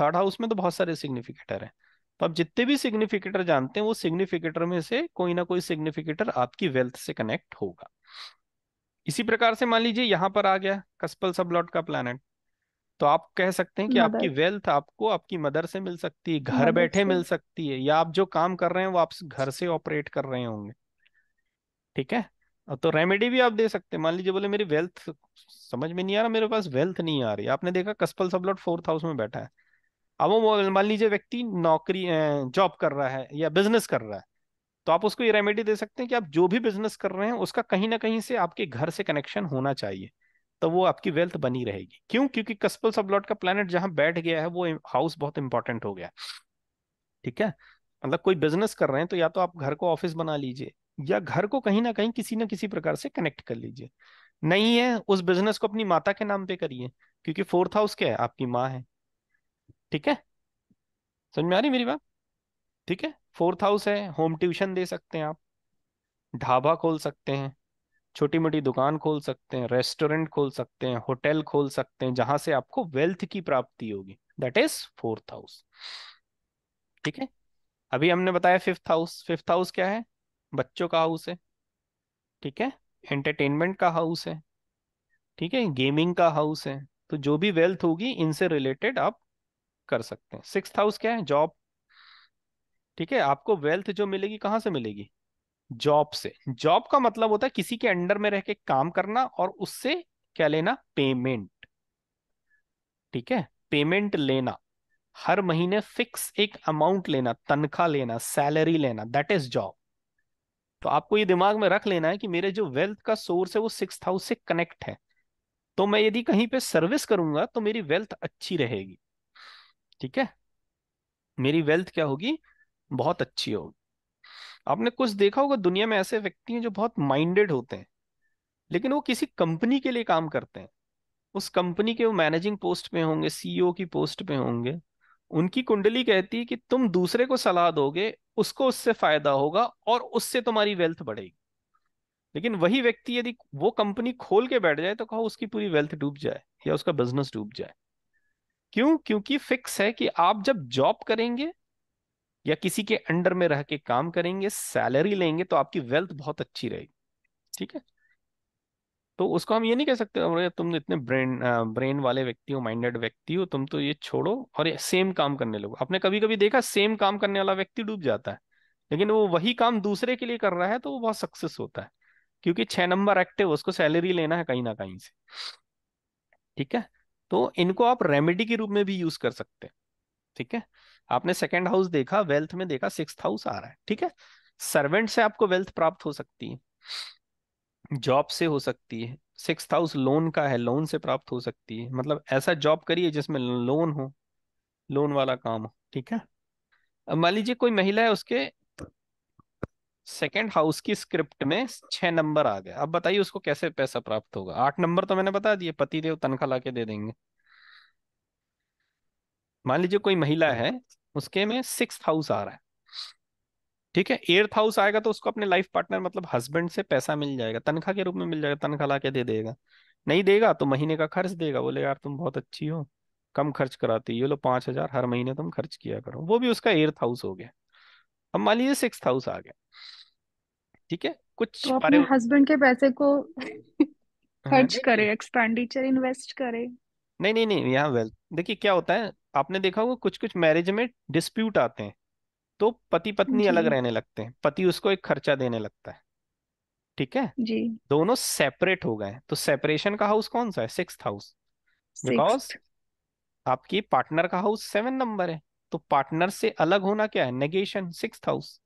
थर्ड हाउस में तो बहुत सारे सिग्निफिकेटर है तो आप जितने भी सिग्निफिकेटर जानते हैं वो सिग्निफिकेटर में से कोई ना कोई सिग्निफिकेटर आपकी वेल्थ से कनेक्ट होगा इसी प्रकार से मान लीजिए यहां पर आ गया कस्पल सबलॉट का प्लान तो आप कह सकते हैं कि मदर. आपकी वेल्थ आपको आपकी मदर से मिल सकती है घर बैठे मिल सकती है या आप जो काम कर रहे हैं वो आप घर से ऑपरेट कर रहे होंगे ठीक है तो रेमेडी भी आप दे सकते हैं मान लीजिए बोले मेरी वेल्थ समझ में नहीं आ रहा मेरे पास वेल्थ नहीं आ रही आपने देखा कस्पल सबलॉट फोर्थ हाउस में बैठा है अब वो मान लीजिए व्यक्ति नौकरी जॉब कर रहा है या बिजनेस कर रहा है तो आप उसको ये रेमेडी दे सकते हैं कि आप जो भी बिजनेस कर रहे हैं उसका कहीं ना कहीं से आपके घर से कनेक्शन होना चाहिए तो वो आपकी वेल्थ बनी रहेगी क्यों क्योंकि कस्पल लॉट का प्लानट जहां बैठ गया है वो हाउस बहुत इंपॉर्टेंट हो गया ठीक है मतलब कोई बिजनेस कर रहे हैं तो या तो आप घर को ऑफिस बना लीजिए या घर को कहीं ना कहीं किसी ना किसी प्रकार से कनेक्ट कर लीजिए नहीं है उस बिजनेस को अपनी माता के नाम पे करिए क्योंकि फोर्थ हाउस क्या है आपकी माँ है ठीक है समझ में आ रही मेरी बात ठीक है फोर्थ हाउस है होम ट्यूशन दे सकते हैं आप ढाबा खोल सकते हैं छोटी मोटी दुकान खोल सकते हैं रेस्टोरेंट खोल सकते हैं होटल खोल सकते हैं जहां से आपको वेल्थ की प्राप्ति होगी दैट इज फोर्थ हाउस ठीक है अभी हमने बताया फिफ्थ हाउस फिफ्थ हाउस क्या है बच्चों का हाउस है ठीक है एंटरटेनमेंट का हाउस है ठीक है गेमिंग का हाउस है तो जो भी वेल्थ होगी इनसे रिलेटेड आप कर सकते हैं सिक्स हाउस क्या है जॉब ठीक है आपको वेल्थ जो मिलेगी कहाँ से मिलेगी जॉब से जॉब का मतलब होता है किसी के अंडर में रह के काम करना और उससे क्या लेना पेमेंट ठीक है पेमेंट लेना हर महीने फिक्स एक अमाउंट लेना तनख्वाह लेना सैलरी लेना दैट इज जॉब तो आपको ये दिमाग में रख लेना है कि मेरे जो वेल्थ का सोर्स है वो सिक्स हाउस से कनेक्ट है तो मैं यदि कहीं पे सर्विस करूंगा तो मेरी वेल्थ अच्छी रहेगी ठीक है मेरी वेल्थ क्या होगी बहुत अच्छी होगी आपने कुछ देखा होगा दुनिया में ऐसे व्यक्ति हैं जो बहुत माइंडेड होते हैं लेकिन वो किसी कंपनी के लिए काम करते हैं उस कंपनी के वो मैनेजिंग पोस्ट पे होंगे सीईओ e की पोस्ट पे होंगे उनकी कुंडली कहती है कि तुम दूसरे को सलाह दोगे उसको उससे फायदा होगा और उससे तुम्हारी वेल्थ बढ़ेगी लेकिन वही व्यक्ति यदि वो कंपनी खोल के बैठ जाए तो कहो उसकी पूरी वेल्थ डूब जाए या उसका बिजनेस डूब जाए क्यों क्योंकि फिक्स है कि आप जब जॉब करेंगे या किसी के अंडर में रह के काम करेंगे सैलरी लेंगे तो आपकी वेल्थ बहुत अच्छी रहेगी ठीक है तो उसको हम ये नहीं कह सकते तुम इतने ब्रेन ब्रेन वाले व्यक्ति हो माइंडेड व्यक्ति हो तुम तो ये छोड़ो और ये सेम काम करने लगो आपने कभी कभी देखा सेम काम करने वाला व्यक्ति डूब जाता है लेकिन वो वही काम दूसरे के लिए कर रहा है तो वो बहुत सक्सेस होता है क्योंकि छह नंबर एक्टिव उसको सैलरी लेना है कहीं ना कहीं से ठीक है तो इनको आप रेमेडी के रूप में भी यूज कर सकते हैं ठीक है आपने सेकेंड हाउस देखा वेल्थ में देखा सिक्स हाउस आ रहा है ठीक है सर्वेंट से आपको वेल्थ प्राप्त हो सकती है जॉब से हो सकती है सिक्स हाउस लोन का है लोन से प्राप्त हो सकती है मतलब ऐसा जॉब करिए जिसमें लोन हो लोन वाला काम हो ठीक है अब मान लीजिए कोई महिला है उसके सेकेंड हाउस की स्क्रिप्ट में छह नंबर आ गया अब बताइए उसको कैसे पैसा प्राप्त होगा आठ नंबर तो मैंने बता दिए पति देव तनख्वाह ला दे देंगे मान लीजिए कोई महिला हाँ। है उसके में सिक्स हाउस आ रहा है ठीक है एर्थ हाउस आएगा तो उसको अपने लाइफ पार्टनर मतलब हस्बैंड से पैसा मिल जाएगा तनख्वाह के रूप में मिल जाएगा तनख्वाह ला के दे देगा नहीं देगा तो महीने का खर्च देगा बोले यार तुम बहुत अच्छी हो कम खर्च कराती ये लो पांच हजार हर महीने तुम खर्च किया करो वो भी उसका एर्थ हाउस हो गया अब मान लीजिए सिक्स हाउस आ गया ठीक है कुछ तो अपने हस्बैंड के पैसे को हाँ खर्च करे एक्सपेंडिचर इन्वेस्ट करे नहीं नहीं नहीं यहाँ वेल्थ देखिए क्या होता है आपने देखा होगा कुछ कुछ मैरिज में डिस्प्यूट आते हैं तो पति पत्नी अलग रहने लगते हैं पति उसको एक खर्चा देने लगता है ठीक है जी दोनों सेपरेट हो गए तो सेपरेशन का हाउस कौन सा है सिक्स हाउस बिकॉज आपकी पार्टनर का हाउस सेवन नंबर है तो पार्टनर से अलग होना क्या है नेगेशन सिक्स हाउस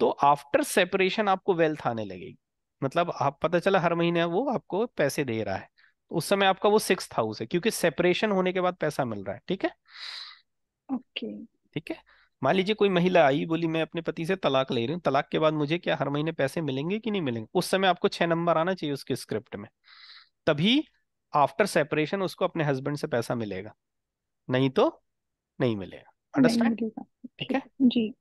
तो आफ्टर सेपरेशन आपको वेल्थ आने लगेगी मतलब आप पता चला हर महीने वो आपको पैसे दे रहा है उस समय आपका वो सिक्स हाउस है क्योंकि सेपरेशन होने के बाद पैसा मिल रहा है ठीक है ओके ठीक है मान लीजिए कोई महिला आई बोली मैं अपने पति से तलाक ले रही हूँ तलाक के बाद मुझे क्या हर महीने पैसे मिलेंगे कि नहीं मिलेंगे उस समय आपको छह नंबर आना चाहिए उसके स्क्रिप्ट में तभी आफ्टर सेपरेशन उसको अपने हस्बैंड से पैसा मिलेगा नहीं तो नहीं मिलेगा अंडरस्टैंड ठीक है जी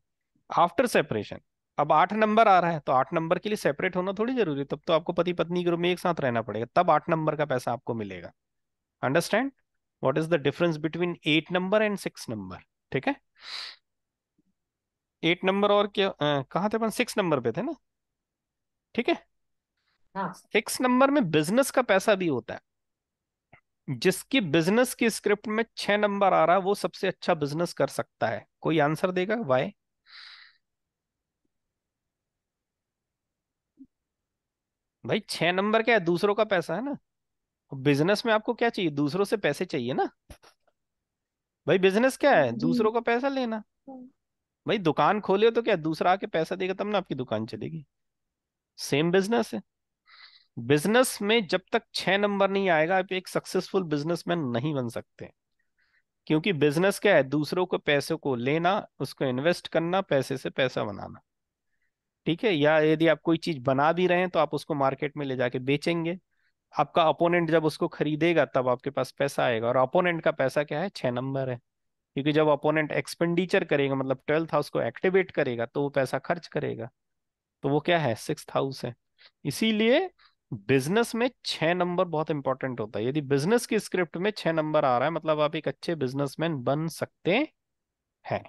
आफ्टर सेपरेशन अब आठ नंबर आ रहा है तो आठ नंबर के लिए सेपरेट होना थोड़ी जरूरी है तब तो आपको पति पत्नी रूप में एक साथ रहना पड़ेगा तब आठ नंबर का पैसा आपको मिलेगा understand what is the difference between eight number and six number ठीक है एट नंबर और क्या कहा थे अपन सिक्स नंबर पे थे ना ठीक है सिक्स हाँ। नंबर में बिजनेस का पैसा भी होता है जिसकी बिजनेस की स्क्रिप्ट में छह नंबर आ रहा है वो सबसे अच्छा बिजनेस कर सकता है कोई आंसर देगा वाई भाई छह नंबर क्या है दूसरों का पैसा है ना बिजनेस में आपको क्या चाहिए दूसरों से पैसे चाहिए ना भाई बिजनेस क्या है दूसरों का पैसा लेना भाई दुकान खोले तो क्या दूसरा आके पैसा देगा तब ना आपकी दुकान चलेगी सेम बिजनेस है बिजनेस में जब तक छह नंबर नहीं आएगा आप एक सक्सेसफुल बिजनेसमैन नहीं बन सकते क्योंकि बिजनेस क्या है दूसरों को पैसों को लेना उसको इन्वेस्ट करना पैसे से पैसा बनाना ठीक है या यदि आप कोई चीज बना भी रहे हैं तो आप उसको मार्केट में ले जाके बेचेंगे आपका अपोनेंट जब उसको खरीदेगा तब आपके पास पैसा आएगा और अपोनेंट का पैसा क्या है छह नंबर है क्योंकि जब अपोनेंट एक्सपेंडिचर करेगा मतलब ट्वेल्थ हाउस को एक्टिवेट करेगा तो वो पैसा खर्च करेगा तो वो क्या है सिक्स हाउस है इसीलिए बिजनेस में छह नंबर बहुत इंपॉर्टेंट होता है यदि बिजनेस की स्क्रिप्ट में छह नंबर आ रहा है मतलब आप एक अच्छे बिजनेसमैन बन सकते हैं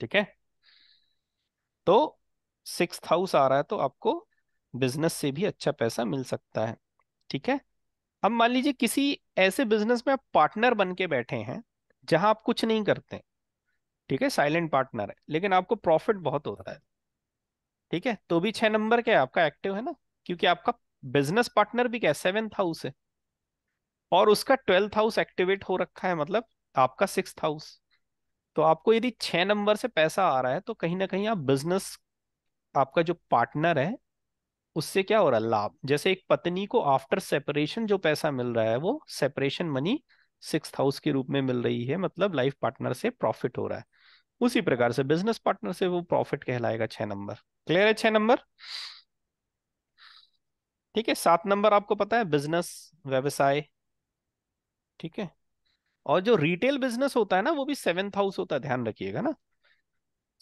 ठीक है तो सिक्स हाउस आ रहा है तो आपको बिजनेस से भी अच्छा पैसा मिल सकता है ठीक है अब मान लीजिए किसी ऐसे बिजनेस में आप पार्टनर बन के बैठे हैं जहां आप कुछ नहीं करते ठीक है साइलेंट पार्टनर है लेकिन आपको प्रॉफिट बहुत होता है ठीक है तो भी छह नंबर क्या है आपका एक्टिव है ना क्योंकि आपका बिजनेस पार्टनर भी क्या है सेवेंथ हाउस है और उसका ट्वेल्थ हाउस एक्टिवेट हो रखा है मतलब आपका सिक्स हाउस तो आपको यदि छह नंबर से पैसा आ रहा है तो कहीं ना कहीं आप बिजनेस आपका जो पार्टनर है उससे क्या हो रहा है लाभ जैसे एक पत्नी को आफ्टर सेपरेशन जो पैसा मिल रहा है वो सेपरेशन मनी सिक्स हाउस के रूप में मिल रही है मतलब लाइफ पार्टनर से प्रॉफिट हो रहा है उसी प्रकार से बिजनेस पार्टनर से वो प्रॉफिट कहलाएगा छह नंबर क्लियर है छह नंबर ठीक है सात नंबर आपको पता है बिजनेस व्यवसाय ठीक है और जो रिटेल बिजनेस होता है ना वो भी सेवेंथ हाउस होता है ध्यान रखिएगा ना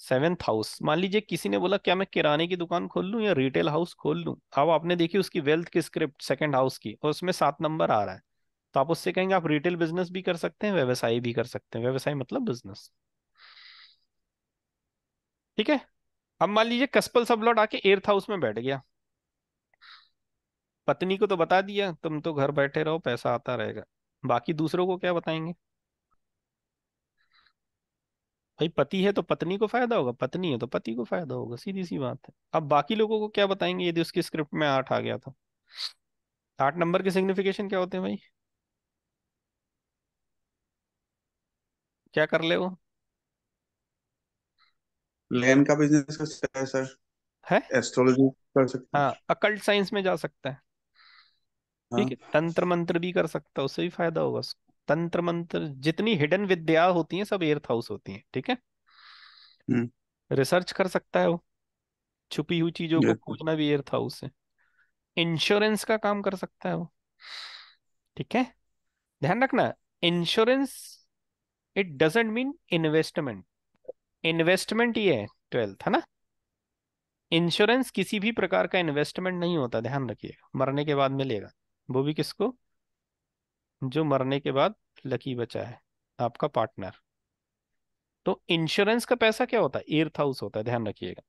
सेवेंथ हाउस मान लीजिए किसी ने बोला क्या मैं किराने की दुकान खोल लूँ या रिटेल हाउस खोल लूँ अब आपने देखी उसकी वेल्थ की स्क्रिप्ट सेकेंड हाउस की और उसमें सात नंबर आ रहा है तो आप उससे कहेंगे आप रिटेल बिजनेस भी कर सकते हैं व्यवसाय भी कर सकते हैं व्यवसाय मतलब बिजनेस ठीक है अब मान लीजिए कस्पल लौट आके एर्थ हाउस में बैठ गया पत्नी को तो बता दिया तुम तो घर बैठे रहो पैसा आता रहेगा बाकी दूसरों को क्या बताएंगे भाई पति है तो पत्नी को फायदा होगा पत्नी है तो पति को फायदा होगा सीधी सी बात है अब बाकी लोगों को क्या बताएंगे यदि उसके स्क्रिप्ट में आठ आ गया था आठ नंबर के सिग्निफिकेशन क्या होते हैं भाई क्या कर ले वो लैंड का बिजनेस कर सकता है सर है एस्ट्रोलॉजी कर सकता है हाँ अकल्ट साइंस में जा सकता है ठीक हाँ। है तंत्र मंत्र भी कर सकता है उससे भी फायदा होगा उसको तंत्र मंत्र जितनी हिडन विद्या होती है सब एर्थ हाउस होती है ठीक है रिसर्च हम्म। कर सकता है वो छुपी हुई चीजों को खोजना भी एर्थ हाउस है इंश्योरेंस का काम कर सकता है वो ठीक है ध्यान रखना insurance it doesn't mean investment investment ये है ट्वेल्थ है ना इंश्योरेंस किसी भी प्रकार का इन्वेस्टमेंट नहीं होता ध्यान रखिएगा मरने के बाद मिलेगा वो भी किसको जो मरने के बाद लकी बचा है आपका पार्टनर तो इंश्योरेंस का पैसा क्या होता है एर्थ हाउस होता है ध्यान रखिएगा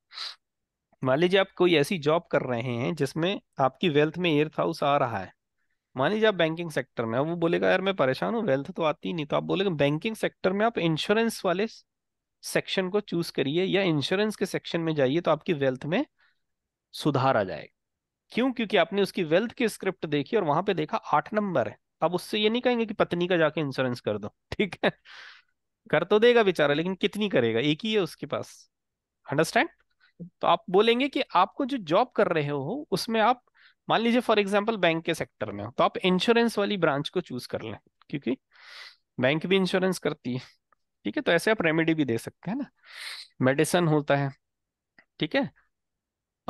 मान लीजिए आप कोई ऐसी जॉब कर रहे हैं जिसमें आपकी वेल्थ में एर्थ हाउस आ रहा है मान लीजिए आप बैंकिंग सेक्टर में वो बोलेगा यार मैं परेशान हूँ वेल्थ तो आती नहीं तो आप बोलेगा बैंकिंग सेक्टर में आप इंश्योरेंस वाले सेक्शन को चूज करिए या इंश्योरेंस के सेक्शन में जाइए तो आपकी वेल्थ में सुधार आ जाएगा क्यों क्योंकि आपने उसकी वेल्थ की स्क्रिप्ट देखी और वहां पे देखा आठ नंबर है अब उससे ये नहीं कहेंगे कि पत्नी का जाके इंश्योरेंस कर दो ठीक है कर तो देगा बेचारा लेकिन कितनी करेगा एक ही है उसके पास अंडरस्टैंड तो आप बोलेंगे कि आपको जो जॉब कर रहे हो उसमें आप मान लीजिए फॉर एग्जाम्पल बैंक के सेक्टर में हो तो आप इंश्योरेंस वाली ब्रांच को चूज कर लें क्योंकि बैंक भी इंश्योरेंस करती है ठीक है तो ऐसे आप रेमेडी भी दे सकते हैं ना मेडिसन होता है ठीक है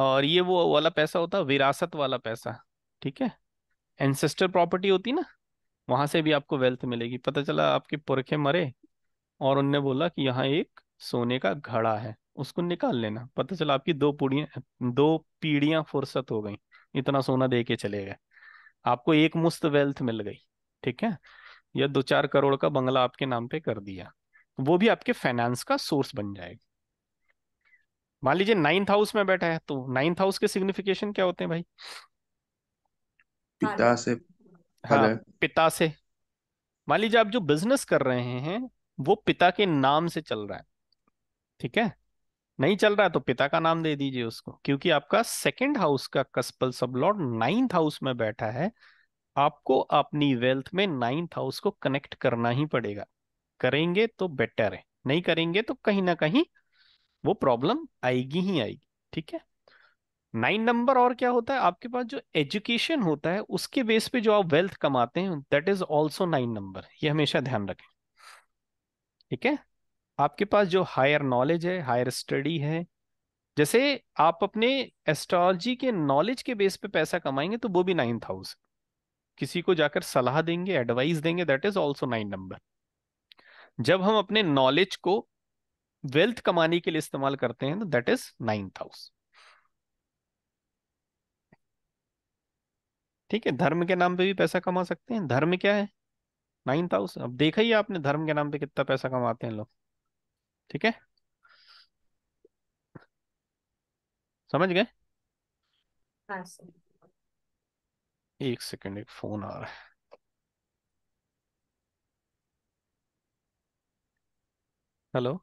और ये वो वाला पैसा होता है विरासत वाला पैसा ठीक है एंसेस्टर प्रॉपर्टी होती ना वहां से भी आपको वेल्थ मिलेगी पता चला आपके पुरखे मरे और उनने बोला कि यहाँ एक सोने का घड़ा है उसको निकाल लेना पता चला आपकी दो पुड़िया दो पीढ़ियां फुर्सत हो गई इतना सोना दे के चले गए आपको एक मुस्त वेल्थ मिल गई ठीक है या दो चार करोड़ का बंगला आपके नाम पे कर दिया वो भी आपके फाइनेंस का सोर्स बन जाएगा मान लीजिए नाइन्थ हाउस में बैठा है तो नाइन्थ हाउस के सिग्निफिकेशन क्या होते हैं भाई पिता से हाँ हेलो पिता से मान लीजिए आप जो बिजनेस कर रहे हैं वो पिता के नाम से चल रहा है ठीक है नहीं चल रहा है तो पिता का नाम दे दीजिए उसको क्योंकि आपका सेकंड हाउस का कस्पल लॉर्ड नाइन्थ हाउस में बैठा है आपको अपनी वेल्थ में नाइन्थ हाउस को कनेक्ट करना ही पड़ेगा करेंगे तो बेटर है नहीं करेंगे तो कहीं ना कहीं वो प्रॉब्लम आएगी ही आएगी ठीक है नाइन नंबर और क्या होता है आपके पास जो एजुकेशन होता है उसके बेस पे जो आप वेल्थ कमाते हैं that is also nine number ये हमेशा ध्यान रखें ठीक है आपके पास जो हायर नॉलेज है हायर स्टडी है जैसे आप अपने एस्ट्रोलॉजी के नॉलेज के बेस पे पैसा कमाएंगे तो वो भी नाइन हाउस किसी को जाकर सलाह देंगे एडवाइस देंगे that is also nine number जब हम अपने नॉलेज को वेल्थ कमाने के लिए इस्तेमाल करते हैं तो दैट इज नाइन्थ हाउस ठीक है धर्म के नाम पे भी पैसा कमा सकते हैं धर्म क्या है नाइन थाउजेंड अब देखा ही आपने धर्म के नाम पे कितना पैसा कमाते हैं लोग ठीक है समझ गए हाँ, एक सेकंड एक फोन आ रहा है हेलो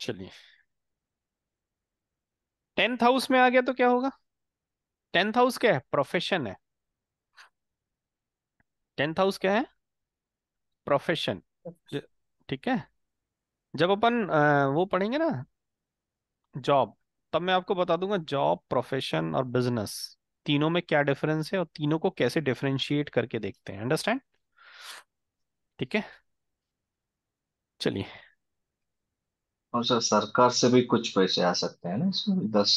चलिए टेंथ हाउस में आ गया तो क्या होगा टेंथ हाउस क्या है प्रोफेशन है टेंथ हाउस क्या है प्रोफेशन ठीक है जब अपन वो पढ़ेंगे ना जॉब तब मैं आपको बता दूंगा जॉब प्रोफेशन और बिजनेस तीनों में क्या डिफरेंस है और तीनों को कैसे डिफरेंशिएट करके देखते हैं अंडरस्टैंड ठीक है चलिए और सर सरकार से भी कुछ पैसे आ सकते हैं ना इसमें दस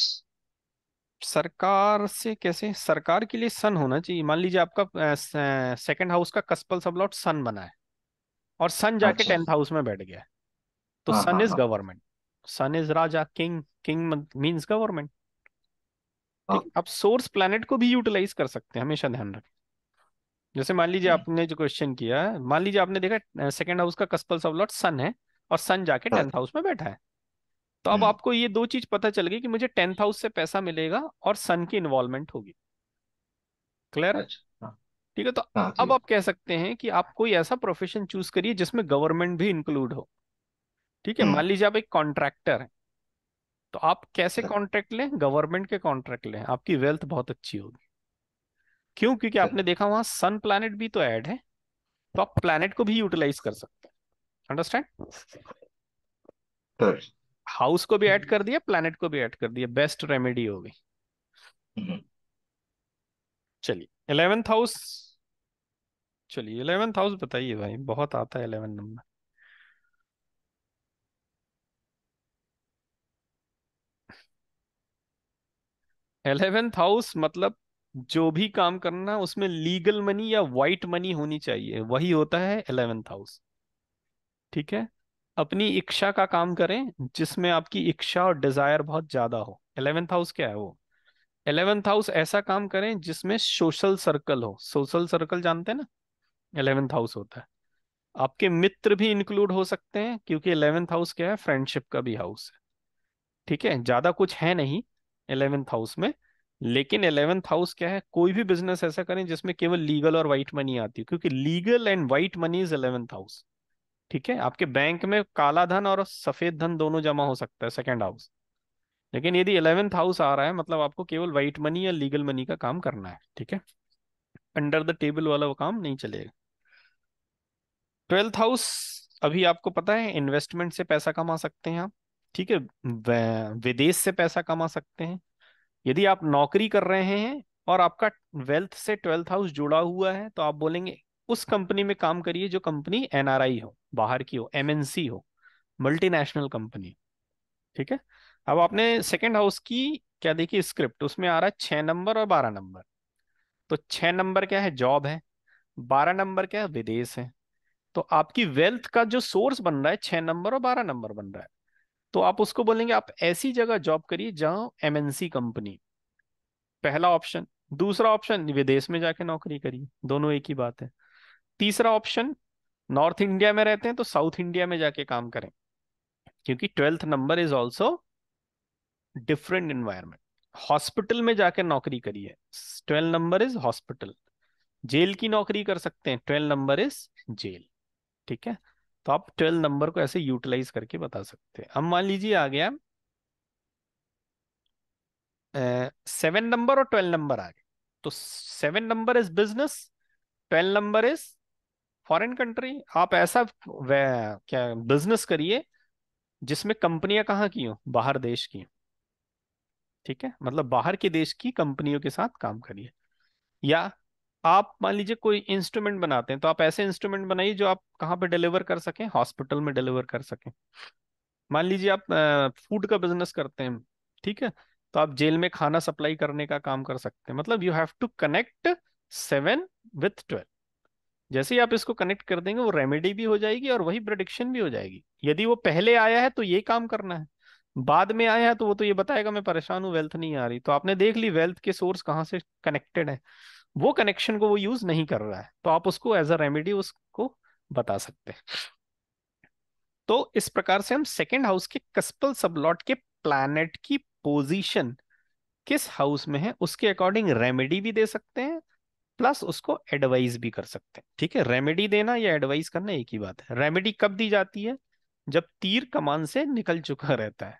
सरकार से कैसे सरकार के लिए सन होना चाहिए मान लीजिए आपका सेकंड हाउस का कस्पल सब लॉट सन बना है और सन जाके टेंथ अच्छा। हाउस में बैठ गया है तो हाँ, सन हाँ इज हाँ गवर्नमेंट सन इज राजा किंग किंग मींस गवर्नमेंट ठीक है आप सोर्स प्लैनेट को भी यूटिलाइज कर सकते हैं हमेशा ध्यान रखें जैसे मान लीजिए हम्म। आपने जो क्वेश्चन किया मान लीजिए आपने देखा सेकंड हाउस का कस्पल सब लॉट सन है और सन जाके हाँ। टेंथ हाउस में बैठा है तो अब हम्म। आपको ये दो चीज पता चल गई कि मुझे टेंथ हाउस से पैसा मिलेगा और सन की इन्वॉल्वमेंट होगी क्लियर अच्छा, हाँ। ठीक है तो हाँ, अब आप कह सकते हैं कि आप कोई ऐसा प्रोफेशन चूज करिए जिसमें गवर्नमेंट भी इंक्लूड हो ठीक है मान हम्म। लीजिए आप एक कॉन्ट्रैक्टर हैं तो आप कैसे कॉन्ट्रैक्ट अच्छा। लें गवर्नमेंट के कॉन्ट्रैक्ट लें आपकी वेल्थ बहुत अच्छी होगी क्यों क्योंकि अच्छा। आपने देखा वहां सन प्लैनेट भी तो ऐड है तो आप प्लैनेट को भी यूटिलाइज कर सकते हैं अंडरस्टैंड हाउस को भी ऐड hmm. कर दिया प्लैनेट को भी ऐड कर दिया बेस्ट रेमेडी हो गई hmm. चलिए इलेवेंथ हाउस चलिए इलेवेंथ हाउस बताइए भाई बहुत आता है इलेवन नंबर एलेवेंथ हाउस मतलब जो भी काम करना उसमें लीगल मनी या वाइट मनी होनी चाहिए वही होता है एलेवेंथ हाउस ठीक है अपनी इच्छा का काम करें जिसमें आपकी इच्छा और डिजायर बहुत ज्यादा हो इलेवेंथ हाउस क्या है वो एलेवेंथ हाउस ऐसा काम करें जिसमें सोशल सर्कल हो सोशल सर्कल जानते हैं ना इलेवेंथ हाउस होता है आपके मित्र भी इंक्लूड हो सकते हैं क्योंकि इलेवेंथ हाउस क्या है फ्रेंडशिप का भी हाउस है ठीक है ज्यादा कुछ है नहीं इलेवेंथ हाउस में लेकिन इलेवेंथ हाउस क्या है कोई भी बिजनेस ऐसा करें जिसमें केवल लीगल और व्हाइट मनी आती है क्योंकि legal and white money is eleventh house ठीक है आपके बैंक में काला धन और सफेद धन दोनों जमा हो सकता है सेकेंड हाउस लेकिन यदि इलेवेंथ हाउस आ रहा है मतलब आपको केवल व्हाइट मनी या लीगल मनी का काम करना है ठीक है अंडर द टेबल वाला वो काम नहीं चलेगा ट्वेल्थ हाउस अभी आपको पता है इन्वेस्टमेंट से पैसा कमा सकते हैं आप ठीक है विदेश से पैसा कमा सकते हैं यदि आप नौकरी कर रहे हैं और आपका वेल्थ से ट्वेल्थ हाउस जुड़ा हुआ है तो आप बोलेंगे उस कंपनी में काम करिए जो कंपनी एनआरआई हो बाहर की हो एमएनसी हो मल्टीनेशनल कंपनी ठीक है अब आपने सेकेंड हाउस की क्या देखी स्क्रिप्ट उसमें आ रहा है छह नंबर और बारह नंबर तो छह नंबर क्या है जॉब है बारह नंबर क्या है विदेश है तो आपकी वेल्थ का जो सोर्स बन रहा है छह नंबर और बारह नंबर बन रहा है तो आप उसको बोलेंगे आप ऐसी जगह जॉब करिए जहां एमएनसी कंपनी पहला ऑप्शन दूसरा ऑप्शन विदेश में जाके नौकरी करिए दोनों एक ही बात है तीसरा ऑप्शन नॉर्थ इंडिया में रहते हैं तो साउथ इंडिया में जाके काम करें क्योंकि twelfth number is also different environment hospital में जाकर नौकरी करिए twelve number is hospital jail की नौकरी कर सकते हैं ट्वेल्व नंबर इज जेल ठीक है तो आप ट्वेल्व नंबर को ऐसे यूटिलाइज करके बता सकते हैं अब मान लीजिए आ गया सेवन नंबर और ट्वेल्व नंबर आ गए तो seven number is business twelve number is foreign country आप ऐसा क्या बिजनेस करिए जिसमें कंपनियां कहाँ की हों बाहर देश की ठीक है मतलब बाहर के देश की कंपनियों के साथ काम करिए या आप मान लीजिए कोई इंस्ट्रूमेंट बनाते हैं तो आप ऐसे इंस्ट्रूमेंट बनाइए जो आप कहाँ पे डिलीवर कर सकें हॉस्पिटल में डिलीवर कर सकें मान लीजिए आप फूड का बिजनेस करते हैं ठीक है तो आप जेल में खाना सप्लाई करने का काम कर सकते हैं मतलब you have to connect seven with twelve जैसे ही आप इसको कनेक्ट कर देंगे वो रेमेडी भी हो जाएगी और वही प्रडिक्शन भी हो जाएगी यदि वो पहले आया है तो ये काम करना है बाद में आया है तो वो तो ये बताएगा मैं परेशान हूँ वेल्थ नहीं आ रही तो आपने देख ली वेल्थ के सोर्स कहाँ से कनेक्टेड है वो कनेक्शन को वो यूज नहीं कर रहा है तो आप उसको एज अ रेमेडी उसको बता सकते हैं तो इस प्रकार से हम सेकेंड हाउस के कस्पल सबलॉट के प्लानट की पोजिशन किस हाउस में है उसके अकॉर्डिंग रेमेडी भी दे सकते हैं प्लस उसको एडवाइस भी कर सकते हैं ठीक है रेमेडी देना या एडवाइस करना एक ही बात है रेमेडी कब दी जाती है जब तीर कमान से निकल चुका रहता है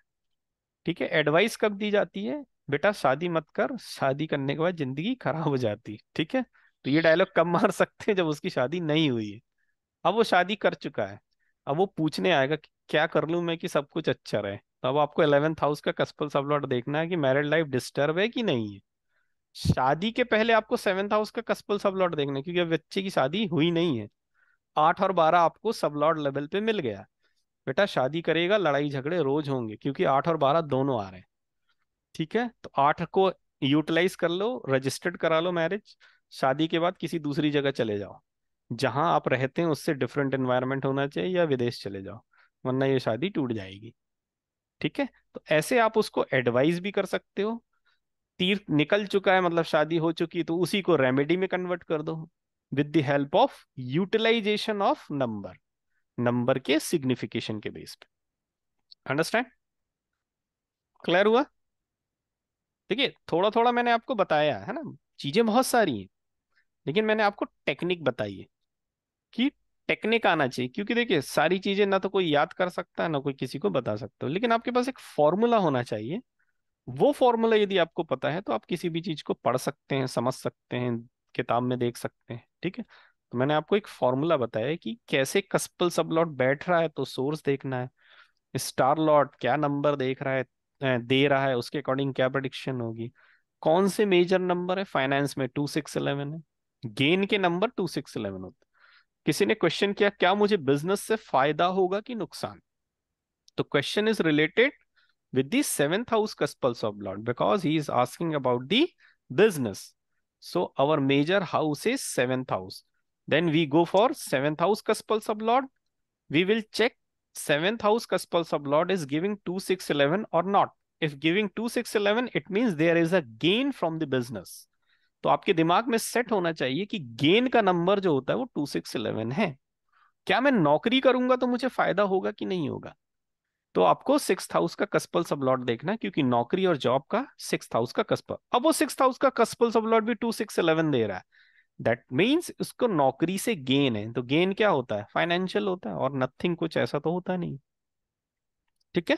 ठीक है एडवाइस कब दी जाती है बेटा शादी मत कर शादी करने के बाद जिंदगी खराब हो जाती है ठीक है तो ये डायलॉग कब मार सकते हैं जब उसकी शादी नहीं हुई है अब वो शादी कर चुका है अब वो पूछने आएगा कि क्या कर लूँ मैं कि सब कुछ अच्छा रहे तो अब आपको इलेवेंथ हाउस का कस्पल लॉट देखना है कि मैरिड लाइफ डिस्टर्ब है कि नहीं है शादी के पहले आपको सेवेंथ हाउस का कस्पल सब लॉट देखना क्योंकि बच्चे की शादी हुई नहीं है आठ और बारह आपको सब लॉट लेवल पे मिल गया बेटा शादी करेगा लड़ाई झगड़े रोज होंगे क्योंकि आठ और बारह दोनों आ रहे हैं ठीक है तो आठ को यूटिलाइज कर लो रजिस्टर्ड करा लो मैरिज शादी के बाद किसी दूसरी जगह चले जाओ जहां आप रहते हैं उससे डिफरेंट एनवायरनमेंट होना चाहिए या विदेश चले जाओ वरना ये शादी टूट जाएगी ठीक है तो ऐसे आप उसको एडवाइस भी कर सकते हो तीर निकल चुका है मतलब शादी हो चुकी है तो उसी को रेमेडी में कन्वर्ट कर दो with the help of utilization of number number के सिग्निफिकेशन के बेस पे अंडरस्टैंड क्लियर हुआ देखिए थोड़ा थोड़ा मैंने आपको बताया है ना चीजें बहुत सारी हैं लेकिन मैंने आपको टेक्निक बताई है कि टेक्निक आना चाहिए क्योंकि देखिए सारी चीजें ना तो कोई याद कर सकता है ना कोई किसी को बता सकता है लेकिन आपके पास एक फॉर्मूला होना चाहिए वो फॉर्मूला यदि आपको पता है तो आप किसी भी चीज को पढ़ सकते हैं समझ सकते हैं किताब में देख सकते हैं ठीक है तो मैंने आपको एक फॉर्मूला बताया कि कैसे कस्पल सब लॉट बैठ रहा है तो सोर्स देखना है स्टार लॉट क्या नंबर देख रहा है दे रहा है उसके अकॉर्डिंग क्या प्रडिक्शन होगी कौन से मेजर नंबर है फाइनेंस में टू सिक्स इलेवन है गेन के नंबर टू सिक्स इलेवन होते किसी ने क्वेश्चन किया क्या मुझे बिजनेस से फायदा होगा कि नुकसान तो question is related with the seventh house Kaspal of Lord because he is asking about the business. So our major house is seventh house. Then we go for seventh house Kaspal of Lord. We will check seventh house Kaspal of Lord is giving 2611 or not. If giving 2611, it means there is a gain from the business. तो आपके दिमाग में set होना चाहिए कि gain का number जो होता है वो टू सिक्स इलेवन है क्या मैं नौकरी करूंगा तो मुझे फायदा होगा कि नहीं होगा तो आपको सिक्स हाउस का कस्पल सब लॉट देखना क्योंकि नौकरी और जॉब का सिक्स हाउस का कस्पल अब वो सिक्स हाउस का कस्पल सब लॉट भी टू सिक्स इलेवन दे रहा है दैट मीन्स उसको नौकरी से गेन है तो गेन क्या होता है फाइनेंशियल होता है और नथिंग कुछ ऐसा तो होता नहीं ठीक है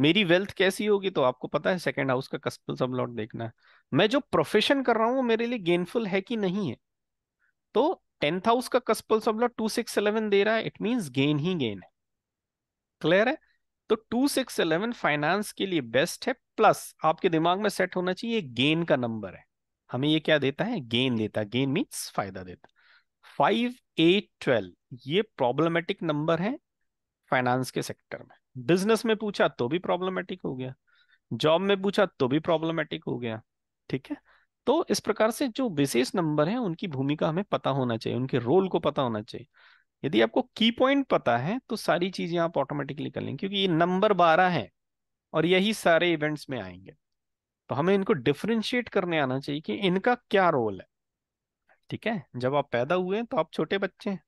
मेरी वेल्थ कैसी होगी तो आपको पता है सेकेंड हाउस का कस्पल सब लॉट देखना है मैं जो प्रोफेशन कर रहा हूँ वो मेरे लिए गेनफुल है कि नहीं है तो टेंथ हाउस का cuspal sub lord two six eleven दे रहा है इट मीन्स गेन ही गेन है क्लियर है तो टू सिक्स इलेवन फाइनेंस के लिए बेस्ट है प्लस आपके दिमाग में सेट होना चाहिए गेन का नंबर है हमें ये क्या देता है गेन देता गेन मीन्स फायदा देता फाइव एट ट्वेल्व ये प्रॉब्लमेटिक नंबर है फाइनेंस के सेक्टर में बिजनेस में पूछा तो भी प्रॉब्लमेटिक हो गया जॉब में पूछा तो भी प्रॉब्लमेटिक हो गया ठीक है तो इस प्रकार से जो विशेष नंबर है उनकी भूमिका हमें पता होना चाहिए उनके रोल को पता होना चाहिए यदि आपको की पॉइंट पता है तो सारी चीजें आप ऑटोमेटिकली कर लेंगे क्योंकि ये नंबर बारह है और यही सारे इवेंट्स में आएंगे तो हमें इनको डिफ्रेंशिएट करने आना चाहिए कि इनका क्या रोल है ठीक है जब आप पैदा हुए तो आप छोटे बच्चे हैं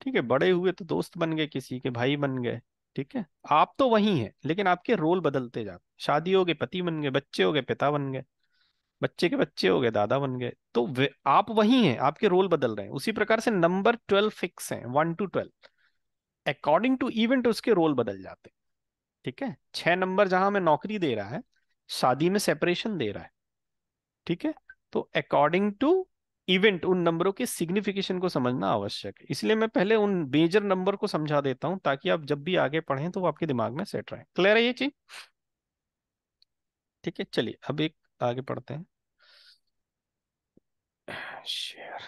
ठीक है बड़े हुए तो दोस्त बन गए किसी के भाई बन गए ठीक है आप तो वही हैं लेकिन आपके रोल बदलते जाते शादी हो गए पति बन गए बच्चे हो गए पिता बन गए बच्चे के बच्चे हो गए दादा बन गए तो आप वही हैं आपके रोल बदल रहे हैं उसी प्रकार से नंबर ट्वेल्व फिक्स हैं one two twelve according to event उसके रोल बदल जाते हैं ठीक है छह नंबर जहां हमें नौकरी दे रहा है शादी में सेपरेशन दे रहा है ठीक है तो अकॉर्डिंग टू इवेंट उन नंबरों के सिग्निफिकेशन को समझना आवश्यक है इसलिए मैं पहले उन मेजर नंबर को समझा देता हूं ताकि आप जब भी आगे पढ़ें तो वो आपके दिमाग में सेट रहे क्लियर है ये चीज ठीक है चलिए अब एक आगे पढ़ते हैं शेयर ah,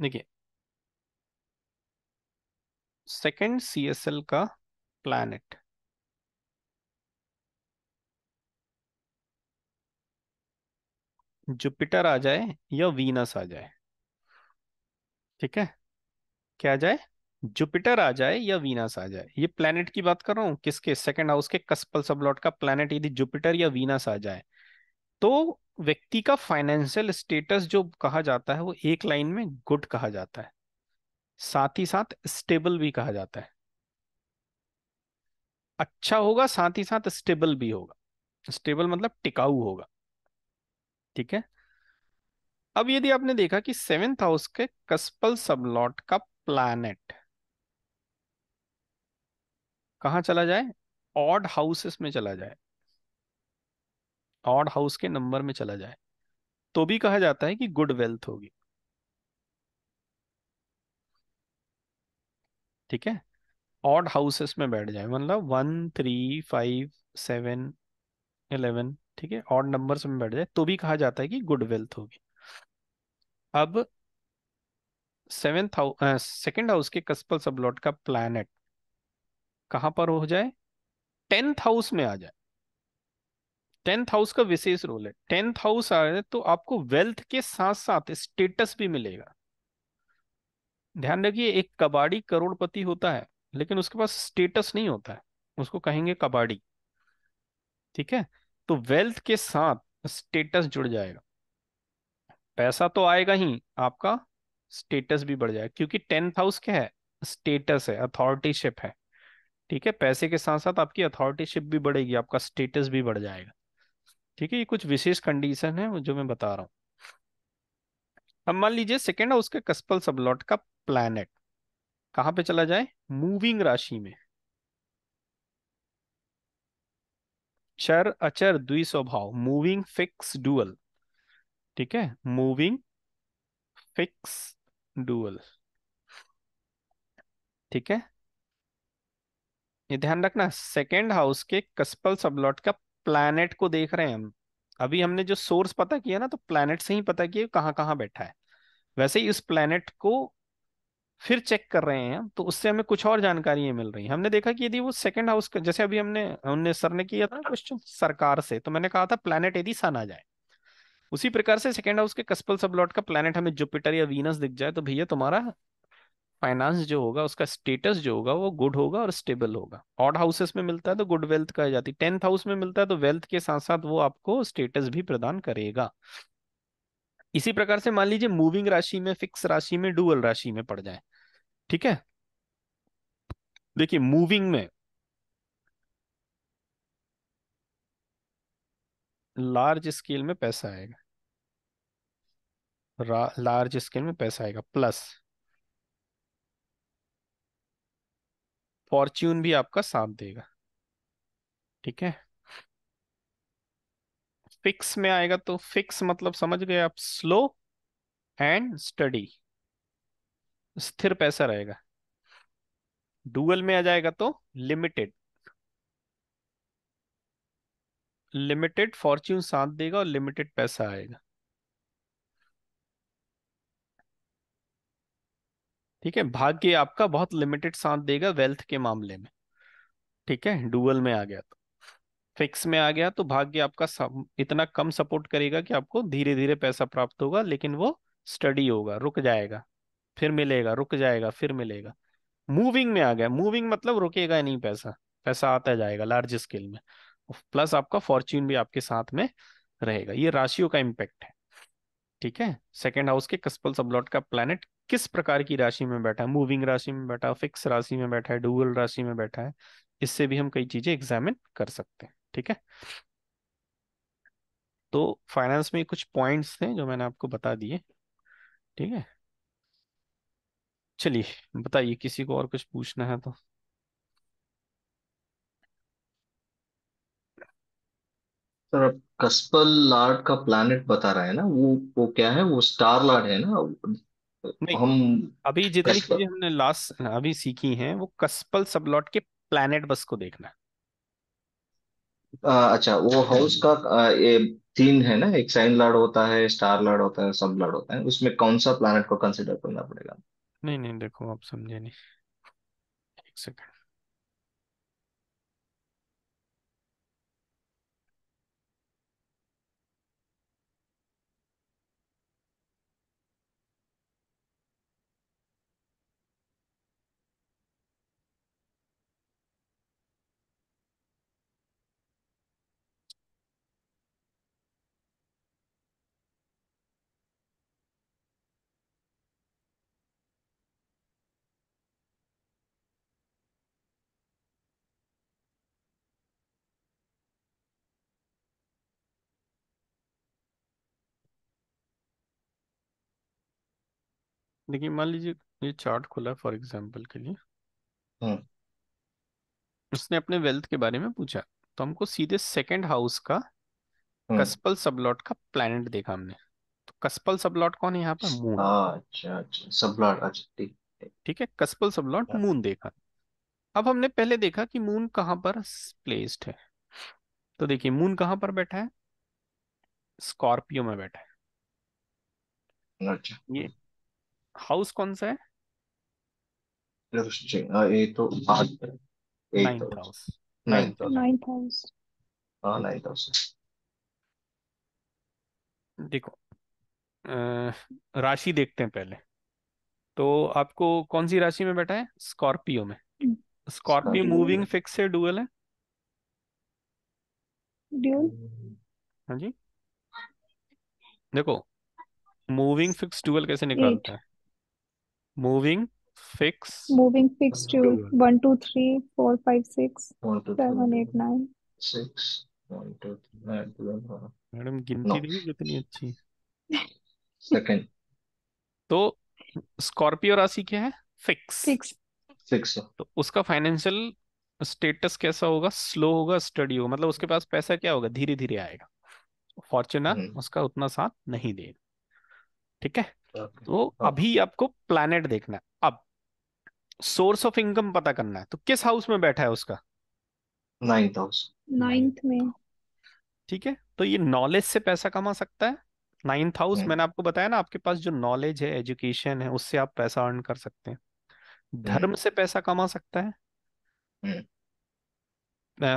देखिए सेकंड सीएसएल का प्लैनेट जुपिटर आ जाए या वीनस आ जाए ठीक है क्या आ जाए जुपिटर आ जाए या वीनस आ जाए ये प्लेनेट की बात कर रहा हूं किसके सेकंड हाउस के कस्पल सबलॉट का प्लेनेट यदि जुपिटर या वीनस आ जाए तो व्यक्ति का फाइनेंशियल स्टेटस जो कहा जाता है वो एक लाइन में गुड कहा जाता है साथ ही साथ स्टेबल भी कहा जाता है अच्छा होगा साथ ही साथ स्टेबल भी होगा स्टेबल मतलब टिकाऊ होगा ठीक है अब यदि आपने देखा कि सेवेंथ हाउस के कस्पल सबलॉट का प्लैनेट कहा चला जाए ऑड हाउसेस में चला जाए ऑड हाउस के नंबर में चला जाए तो भी कहा जाता है कि गुड वेल्थ होगी ठीक है ऑड हाउसेस में बैठ जाए मतलब one three five seven eleven ठीक है ऑड नंबर्स में बैठ जाए तो भी कहा जाता है कि गुड वेल्थ होगी अब सेवेंथ हाउस सेकेंड हाउस के कस्पल सबलॉट का प्लैनेट कहां पर हो जाए टेंथ हाउस में आ जाए टेंथ हाउस का विशेष रोल है टेंथ हाउस आ रहे तो आपको वेल्थ के साथ साथ स्टेटस भी मिलेगा ध्यान रखिए एक कबाड़ी करोड़पति होता है लेकिन उसके पास स्टेटस नहीं होता है उसको कहेंगे कबाड़ी ठीक है तो वेल्थ के साथ स्टेटस जुड़ जाएगा पैसा तो आएगा ही आपका स्टेटस भी बढ़ जाएगा क्योंकि टेंथ हाउस क्या है स्टेटस है अथॉरिटीशिप है ठीक है पैसे के साथ साथ आपकी अथॉरिटीशिप भी बढ़ेगी आपका स्टेटस भी बढ़ जाएगा ठीक है ये कुछ विशेष कंडीशन है जो मैं बता रहा हूँ अब मान लीजिए सेकेंड हाउस के कस्पल सबलॉट का प्लैनेट कहा पे चला जाए मूविंग राशि में चर अचर द्वि स्वभाव मूविंग फिक्स डुअल ठीक है मूविंग फिक्स डुअल ठीक है ये ध्यान रखना सेकेंड हाउस के कस्पल सबलॉट का प्लैनेट को देख रहे हैं हम अभी हमने जो सोर्स पता किया ना तो प्लैनेट से ही पता किया कहां कहां बैठा है वैसे ही उस प्लैनेट को फिर चेक कर रहे हैं तो उससे हमें कुछ और जानकारियां मिल रही हैं हमने देखा कि यदि वो सेकंड हाउस का जैसे अभी हमने हमने सर ने किया था क्वेश्चन सरकार से तो मैंने कहा था प्लेनेट यदि सन आ जाए उसी प्रकार से सेकंड हाउस के कस्पल सबलॉट का प्लेनेट हमें जुपिटर या वीनस दिख जाए तो भैया तुम्हारा फाइनेंस जो होगा उसका स्टेटस जो होगा वो गुड होगा और स्टेबल होगा ऑड हाउसेस में मिलता है तो गुड वेल्थ कह जाती है टेंथ हाउस में मिलता है तो वेल्थ के साथ साथ वो आपको स्टेटस भी प्रदान करेगा इसी प्रकार से मान लीजिए मूविंग राशि में फिक्स राशि में डुअल राशि में पड़ जाए ठीक है देखिए मूविंग में लार्ज स्केल में पैसा आएगा लार्ज स्केल में पैसा आएगा प्लस फॉर्च्यून भी आपका साथ देगा ठीक है फिक्स में आएगा तो फिक्स मतलब समझ गए आप स्लो एंड स्टडी स्थिर पैसा रहेगा डुअल में आ जाएगा तो लिमिटेड लिमिटेड फॉर्च्यून साथ देगा और लिमिटेड पैसा आएगा ठीक है भाग्य आपका बहुत लिमिटेड साथ देगा वेल्थ के मामले में ठीक है डुअल में आ गया तो फिक्स में आ गया तो भाग्य आपका इतना कम सपोर्ट करेगा कि आपको धीरे धीरे पैसा प्राप्त होगा लेकिन वो स्टडी होगा रुक जाएगा फिर मिलेगा रुक जाएगा फिर मिलेगा मूविंग में आ गया मूविंग मतलब रुकेगा नहीं पैसा पैसा आता जाएगा लार्ज स्केल में प्लस आपका फॉर्च्यून भी आपके साथ में रहेगा ये राशियों का इम्पैक्ट है ठीक है सेकेंड हाउस के कस्पल सबलॉट का प्लैनेट किस प्रकार की राशि में बैठा है मूविंग राशि में बैठा है फिक्स राशि में बैठा है डुअल राशि में बैठा है इससे भी हम कई चीजें एग्जामिन कर सकते हैं ठीक है तो फाइनेंस में कुछ पॉइंट्स थे जो मैंने आपको बता दिए ठीक है चलिए बताइए किसी को और कुछ पूछना है तो सर कस्पल लार्ड का प्लैनेट बता रहे हैं ना वो वो क्या है वो स्टार लार्ड है ना नहीं हम अभी जितनी कस्पल चीजें हमने लास्ट अभी सीखी हैं वो कस्पल सबलॉट के प्लैनेट बस को देखना है आ, अच्छा वो हाउस का आ, ये तीन है ना एक साइन लार्ड होता है स्टार लार्ड होता है सब लार्ड होता है उसमें कौन सा प्लैनेट को कंसिडर करना पड़ेगा नहीं नहीं देखो आप समझे नहीं एक सेकंड देखिए मान लीजिए ये चार्ट खुला है फॉर एग्जांपल के लिए हम्म। उसने अपने वेल्थ के बारे में पूछा तो हमको सीधे सेकंड हाउस का हम्म। कस्पल सबलॉट का प्लैनेट देखा हमने तो कस्पल सबलॉट कौन है यहाँ पर मून अच्छा अच्छा सब अच्छा, अच्छा ठीक है कस्पल सबलॉट हाँ। मून देखा अब हमने पहले देखा कि मून कहाँ पर प्लेस्ड है तो देखिए मून कहाँ पर बैठा है स्कॉर्पियो में बैठा है अच्छा ये हाउस कौन सा है हाँ, तो हाँ, देखो राशि देखते हैं पहले तो आपको कौन सी राशि में बैठा है स्कॉर्पियो में स्कॉर्पियो मूविंग फिक्स है डुअल है हाँ जी देखो मूविंग फिक्स डुअल कैसे निकालता है moving fix Moving fixed to 1, 2, 3, 4, 5, 6, One, two, three, 7, 8, 9. six, madam गिनती No. देखिए कितनी अच्छी सेकंड तो स्कॉर्पियो राशि क्या है फिक्स फिक्स फिक्स तो उसका फाइनेंशियल स्टेटस कैसा होगा स्लो होगा स्टडी होगा मतलब उसके पास पैसा क्या होगा धीरे धीरे आएगा फॉर्चुना हम्म। उसका उतना साथ नहीं देगा ठीक है तो अभी आपको प्लानट देखना है अब सोर्स ऑफ इनकम पता करना है तो किस हाउस में बैठा है उसका नाइन्थ हाउस नाइन्थ में ठीक है तो ये नॉलेज से पैसा कमा सकता है नाइन्थ हाउस hmm. मैंने आपको बताया ना आपके पास जो नॉलेज है एजुकेशन है उससे आप पैसा अर्न कर सकते हैं धर्म hmm. से पैसा कमा सकता है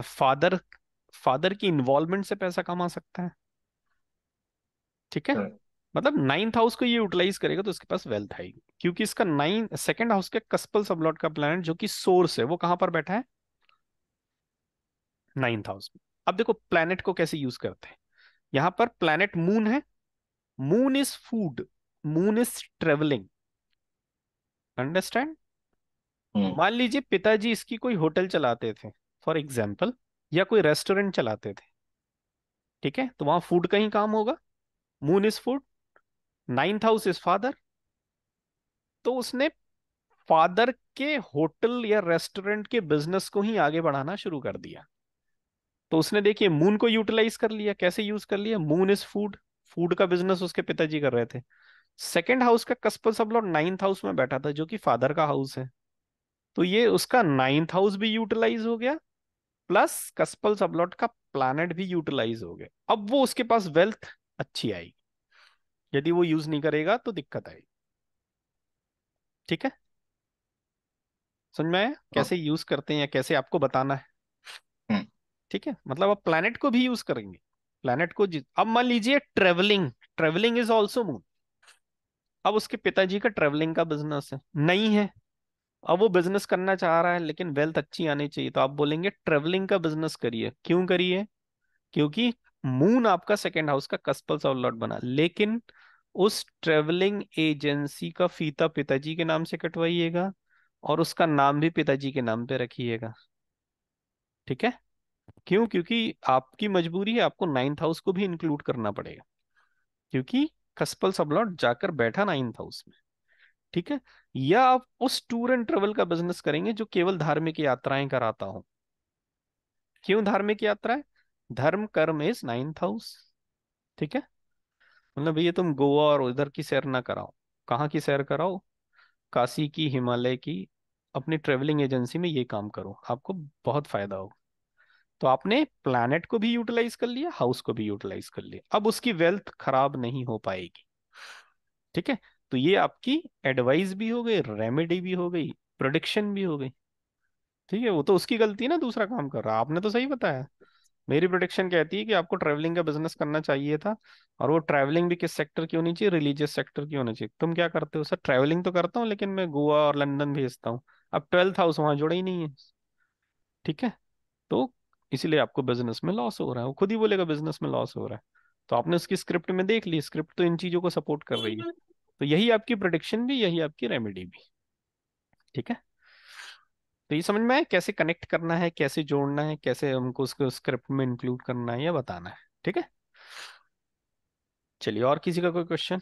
फादर hmm. फादर की इन्वॉल्वमेंट से पैसा कमा सकता है ठीक है मतलब नाइन्थ हाउस को ये यूटिलाइज करेगा तो उसके पास वेल्थ आएगी क्योंकि इसका नाइन सेकेंड हाउस के कस्पल सबलॉट का प्लान जो कि सोर्स है वो कहां पर बैठा है नाइन्थ हाउस में अब देखो प्लैनेट को कैसे यूज करते हैं यहां पर प्लैनेट मून है moon is food moon is travelling understand मान लीजिए पिताजी इसकी कोई होटल चलाते थे फॉर एग्जाम्पल या कोई रेस्टोरेंट चलाते थे ठीक है तो वहां फूड का ही काम होगा moon is food ninth house is father तो उसने फादर के होटल या रेस्टोरेंट के बिजनेस को ही आगे बढ़ाना शुरू कर दिया तो उसने देखिए मून को यूटिलाइज कर लिया कैसे यूज कर लिया मून इज फूड फूड का बिजनेस उसके पिताजी कर रहे थे सेकेंड हाउस का कस्पल सब लोग नाइन्थ हाउस में बैठा था जो कि फादर का हाउस है तो ये उसका नाइन्थ हाउस भी यूटिलाइज हो गया प्लस कस्पल सबलॉट का प्लानट भी यूटिलाइज हो गया अब वो उसके पास वेल्थ अच्छी आई यदि वो यूज नहीं करेगा तो दिक्कत आएगी ठीक है समझ में आया हाँ। कैसे यूज करते हैं या कैसे आपको बताना है हम्म। ठीक है मतलब आप प्लैनेट को भी यूज करेंगे प्लैनेट को जी... अब मान लीजिए travelling travelling is also moon अब उसके पिताजी का ट्रेवलिंग का बिजनेस है नहीं है अब वो बिजनेस करना चाह रहा है लेकिन वेल्थ अच्छी आनी चाहिए तो आप बोलेंगे ट्रेवलिंग का बिजनेस करिए क्यों करिए क्योंकि मून आपका सेकेंड हाउस का कस्पल्स ऑफ लॉट बना लेकिन उस ट्रेवलिंग एजेंसी का फीता पिताजी के नाम से कटवाइएगा और उसका नाम भी पिताजी के नाम पे रखिएगा ठीक है क्यों क्योंकि आपकी मजबूरी है आपको नाइन्थ हाउस को भी इंक्लूड करना पड़ेगा क्योंकि कस्पल सबलॉट जाकर बैठा नाइन्थ हाउस में ठीक है या आप उस टूर एंड ट्रेवल का बिजनेस करेंगे जो केवल धार्मिक यात्राएं कराता हो क्यों धार्मिक यात्राएं धर्म कर्म इज नाइन्थ हाउस ठीक है मतलब भैया तुम गोवा और उधर की सैर ना कराओ कहाँ की सैर कराओ काशी की हिमालय की अपनी ट्रेवलिंग एजेंसी में ये काम करो आपको बहुत फायदा होगा तो आपने प्लानट को भी यूटिलाइज कर लिया हाउस को भी यूटिलाइज कर लिया अब उसकी वेल्थ खराब नहीं हो पाएगी ठीक है तो ये आपकी एडवाइस भी हो गई रेमेडी भी हो गई प्रोडिक्शन भी हो गई ठीक है वो तो उसकी गलती है ना दूसरा काम कर रहा आपने तो सही बताया मेरी प्रोडिक्शन कहती है कि आपको ट्रैवलिंग का बिजनेस करना चाहिए था और वो ट्रैवलिंग भी किस सेक्टर की होनी चाहिए रिलीजियस सेक्टर की होनी चाहिए तुम क्या करते हो सर ट्रैवलिंग तो करता हूँ लेकिन मैं गोवा और लंदन भेजता हूँ अब ट्वेल्थ हाउस वहाँ जुड़े ही नहीं है ठीक है तो इसीलिए आपको बिजनेस में लॉस हो रहा है वो खुद ही बोलेगा बिजनेस में लॉस हो रहा है तो आपने उसकी स्क्रिप्ट में देख ली स्क्रिप्ट तो इन चीजों को सपोर्ट कर रही है तो यही आपकी प्रोडिक्शन भी यही आपकी रेमेडी भी ठीक है तो ये समझ में आए कैसे कनेक्ट करना है कैसे जोड़ना है कैसे हमको उसको स्क्रिप्ट में इंक्लूड करना है या बताना है ठीक है चलिए और किसी का कोई क्वेश्चन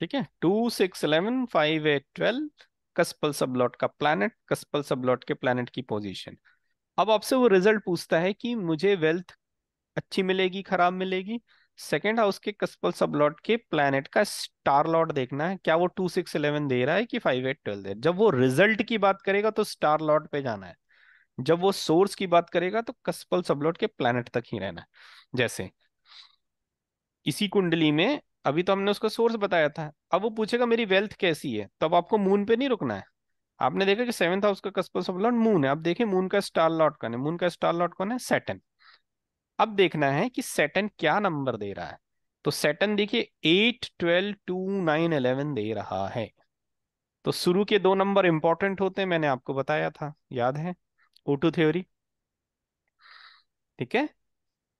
ठीक है two six eleven five eight twelve cuspal sub lord का प्लानट कस्पल सबलॉट के प्लानट की पोजीशन अब आपसे वो रिजल्ट पूछता है कि मुझे वेल्थ अच्छी मिलेगी खराब मिलेगी सेकेंड हाउस के कस्पल सबलॉट के प्लैनेट का स्टार लॉट देखना है क्या वो टू सिक्स इलेवन दे रहा है कि फाइव एट ट्वेल्व दे जब वो रिजल्ट की बात करेगा तो स्टार लॉट पे जाना है जब वो सोर्स की बात करेगा तो कस्पल सबलॉट के प्लैनेट तक ही रहना है जैसे इसी कुंडली में अभी तो हमने उसका सोर्स बताया था अब वो पूछेगा मेरी वेल्थ कैसी है तो अब आपको मून पे नहीं रुकना है आपने देखा कि सेवंथ हाउस का कस्पल सबलॉट मून है अब देखे मून का स्टार लॉट कौन है मून का स्टार लॉट कौन है सेटन अब देखना है कि सेटन क्या नंबर दे रहा है तो सेटन देखिए eight twelve two nine eleven दे रहा है तो शुरू के दो नंबर इंपॉर्टेंट होते हैं मैंने आपको बताया था याद है ओ टू थ्योरी ठीक है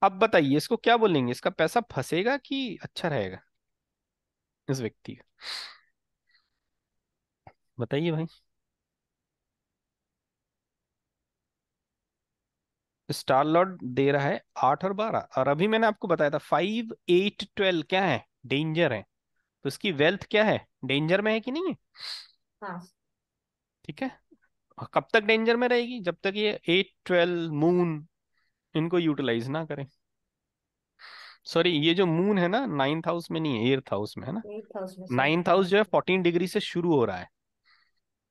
अब बताइए इसको क्या बोलेंगे इसका पैसा फंसेगा कि अच्छा रहेगा इस व्यक्ति बताइए भाई स्टार लॉर्ड दे रहा है आठ और बारह और अभी मैंने आपको बताया था फाइव एट ट्वेल्व क्या है डेंजर है तो उसकी वेल्थ क्या है डेंजर में है कि नहीं है हाँ। ठीक है कब तक डेंजर में रहेगी जब तक ये एट ट्वेल्व मून इनको यूटिलाइज ना करें सॉरी ये जो मून है ना नाइन्थ हाउस में नहीं है एर्थ हाउस में है ना नाइन्थ हाउस जो है फोर्टीन डिग्री से शुरू हो रहा है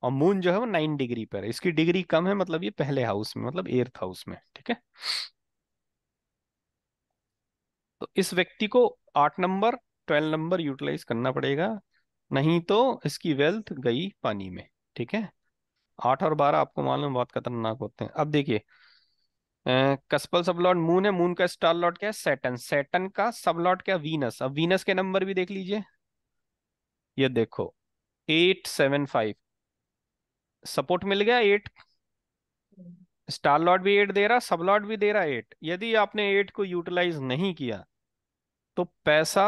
और मून जो है वो नाइन डिग्री पर है इसकी डिग्री कम है मतलब ये पहले हाउस में मतलब एर्थ हाउस में ठीक है तो इस व्यक्ति को आठ नंबर ट्वेल्व नंबर यूटिलाइज करना पड़ेगा नहीं तो इसकी वेल्थ गई पानी में ठीक है आठ और बारह आपको मालूम बहुत खतरनाक होते हैं अब देखिए कस्पल सब लॉट मून है मून का स्टार लॉट क्या है सेटन सेटन का सब लॉट क्या वीनस अब वीनस के नंबर भी देख लीजिए ये देखो एट सेवन फाइव सपोर्ट मिल गया एट स्टार लॉट भी एट दे रहा सब लॉट भी दे रहा एट यदि आपने एट को यूटिलाइज नहीं किया तो पैसा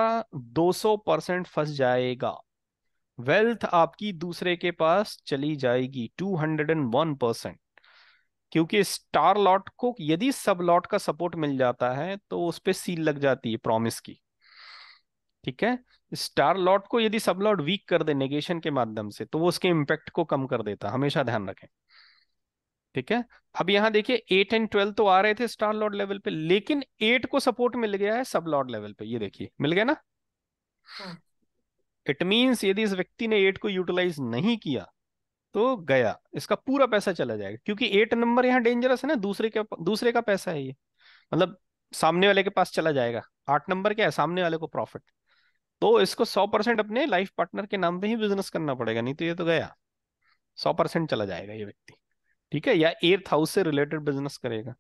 200 परसेंट फंस जाएगा वेल्थ आपकी दूसरे के पास चली जाएगी 201 परसेंट क्योंकि स्टार लॉट को यदि सब लॉट का सपोर्ट मिल जाता है तो उस पर सील लग जाती है प्रॉमिस की ठीक है स्टार लॉट को यदि सब लॉट वीक कर दे नेगेशन के माध्यम से तो वो उसके इम्पैक्ट को कम कर देता हमेशा ध्यान रखें ठीक है अब यहाँ देखिए एट एंड ट्वेल्व तो आ रहे थे स्टार लॉट लेवल पे लेकिन एट को सपोर्ट मिल गया है सब लॉट लेवल पे ये देखिए मिल गया ना इट हाँ। मीन्स यदि इस व्यक्ति ने एट को यूटिलाइज नहीं किया तो गया इसका पूरा पैसा चला जाएगा क्योंकि एट नंबर यहाँ डेंजरस है ना दूसरे के दूसरे का पैसा है ये मतलब सामने वाले के पास चला जाएगा आठ नंबर क्या है सामने वाले को प्रॉफिट तो इसको सौ परसेंट अपने लाइफ पार्टनर के नाम पे ही बिजनेस करना पड़ेगा नहीं तो ये तो गया सौ परसेंट चला जाएगा ये व्यक्ति ठीक है या एर्थ हाउस से रिलेटेड बिजनेस करेगा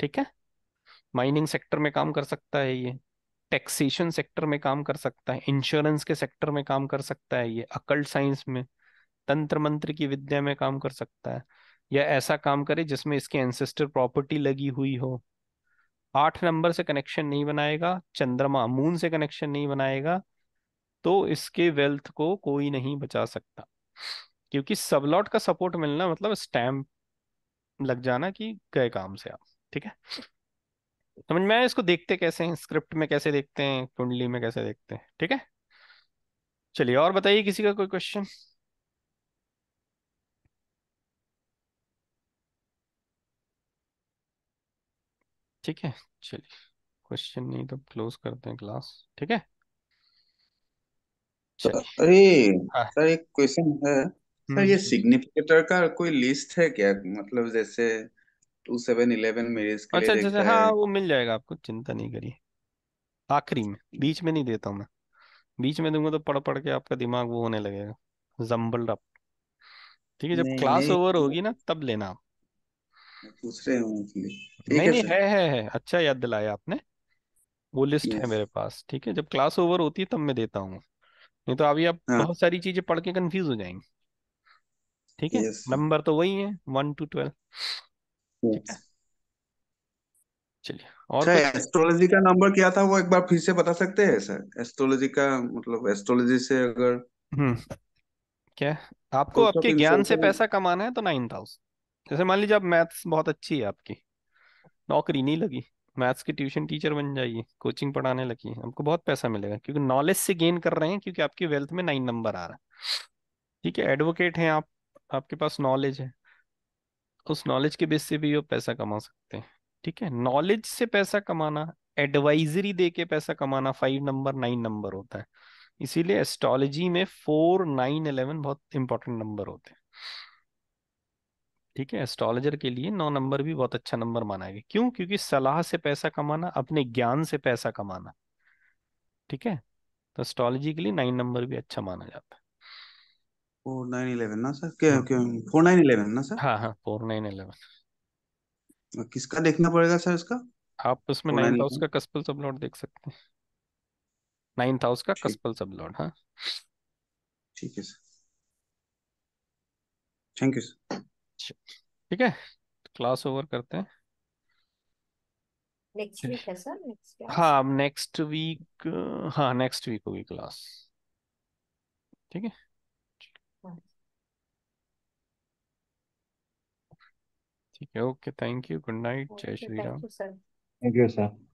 ठीक है माइनिंग सेक्टर में काम कर सकता है ये टैक्सेशन सेक्टर में काम कर सकता है इंश्योरेंस के सेक्टर में काम कर सकता है ये अकल्ट साइंस में तंत्र मंत्र की विद्या में काम कर सकता है या ऐसा काम करे जिसमें इसके एंसेस्टर प्रॉपर्टी लगी हुई हो आठ नंबर से कनेक्शन नहीं बनाएगा चंद्रमा मून से कनेक्शन नहीं बनाएगा तो इसके वेल्थ को कोई नहीं बचा सकता क्योंकि सबलॉट का सपोर्ट मिलना मतलब स्टैम्प लग जाना कि गए काम से आप ठीक है समझ में इसको देखते कैसे हैं स्क्रिप्ट में कैसे देखते हैं कुंडली में कैसे देखते हैं ठीक है चलिए और बताइए किसी का कोई क्वेश्चन ठीक है चलिए क्वेश्चन नहीं तो क्लोज करते हैं क्लास ठीक है तो अरे हाँ। सर एक क्वेश्चन है सर हम्म। ये सिग्निफिकेटर का कोई लिस्ट है क्या मतलब जैसे टू सेवन इलेवन मेरिज के लिए अच्छा अच्छा अच्छा देखता हाँ वो मिल जाएगा आपको चिंता नहीं करिए आखिरी में बीच में नहीं देता हूँ मैं बीच में दूंगा तो पढ़ पढ़ के आपका दिमाग वो होने लगेगा जम्बल अप ठीक है जब नहीं क्लास नहीं ओवर तो होगी ना तब लेना आप पूछ रहे हूँ इसलिए नहीं नहीं है, है है अच्छा याद दिलाया आपने वो लिस्ट है मेरे पास ठीक है जब क्लास ओवर होती है तब मैं देता हूँ नहीं तो अभी आप हाँ। बहुत सारी चीजें पढ़ के कंफ्यूज हो जाएंगे ठीक है नंबर तो वही है वन टू ट्वेल्व ठीक है चलिए और सर अच्छा, एस्ट्रोलॉजी का नंबर क्या था वो एक बार फिर से बता सकते हैं सर एस्ट्रोलॉजी का मतलब एस्ट्रोलॉजी से अगर हम्म क्या आपको आपके ज्ञान से पैसा कमाना है तो नाइन थाउजेंड जैसे मान लीजिए आप मैथ्स बहुत अच्छी है आपकी नौकरी नहीं लगी मैथ्स के ट्यूशन टीचर बन जाइए कोचिंग पढ़ाने लगी आपको बहुत पैसा मिलेगा क्योंकि नॉलेज से गेन कर रहे हैं क्योंकि आपकी वेल्थ में नाइन नंबर आ रहा है ठीक है एडवोकेट हैं आप आपके पास नॉलेज है उस नॉलेज के बेस से भी आप पैसा कमा सकते हैं ठीक है नॉलेज से पैसा कमाना एडवाइजरी दे के पैसा कमाना फाइव नंबर नाइन नंबर होता है इसीलिए एस्ट्रोलॉजी में फोर नाइन इलेवन बहुत इंपॉर्टेंट नंबर होते हैं ठीक है एस्ट्रोलॉजर के लिए नौ नंबर भी बहुत अच्छा नंबर माना गया क्यों क्योंकि सलाह से पैसा कमाना अपने ज्ञान से पैसा कमाना ठीक है तो एस्ट्रोलॉजी के लिए नाइन नंबर भी अच्छा माना जाता है ना सर क्यों हम्म। ना सर हाँ हाँ तो किसका देखना पड़ेगा सर इसका आप उसमें हाउस का कस्पल सब देख सकते हैं नाइन्थ हाउस का हाँ। ठीक है सर थैंक यू सर अच्छा ठीक है क्लास ओवर करते हैं नेक्स्ट वीक है सर नेक्स्ट हाँ नेक्स्ट वीक हाँ नेक्स्ट वीक होगी क्लास ठीक है हाँ। ठीक है okay thank you good night जय Shri Ram thank you sir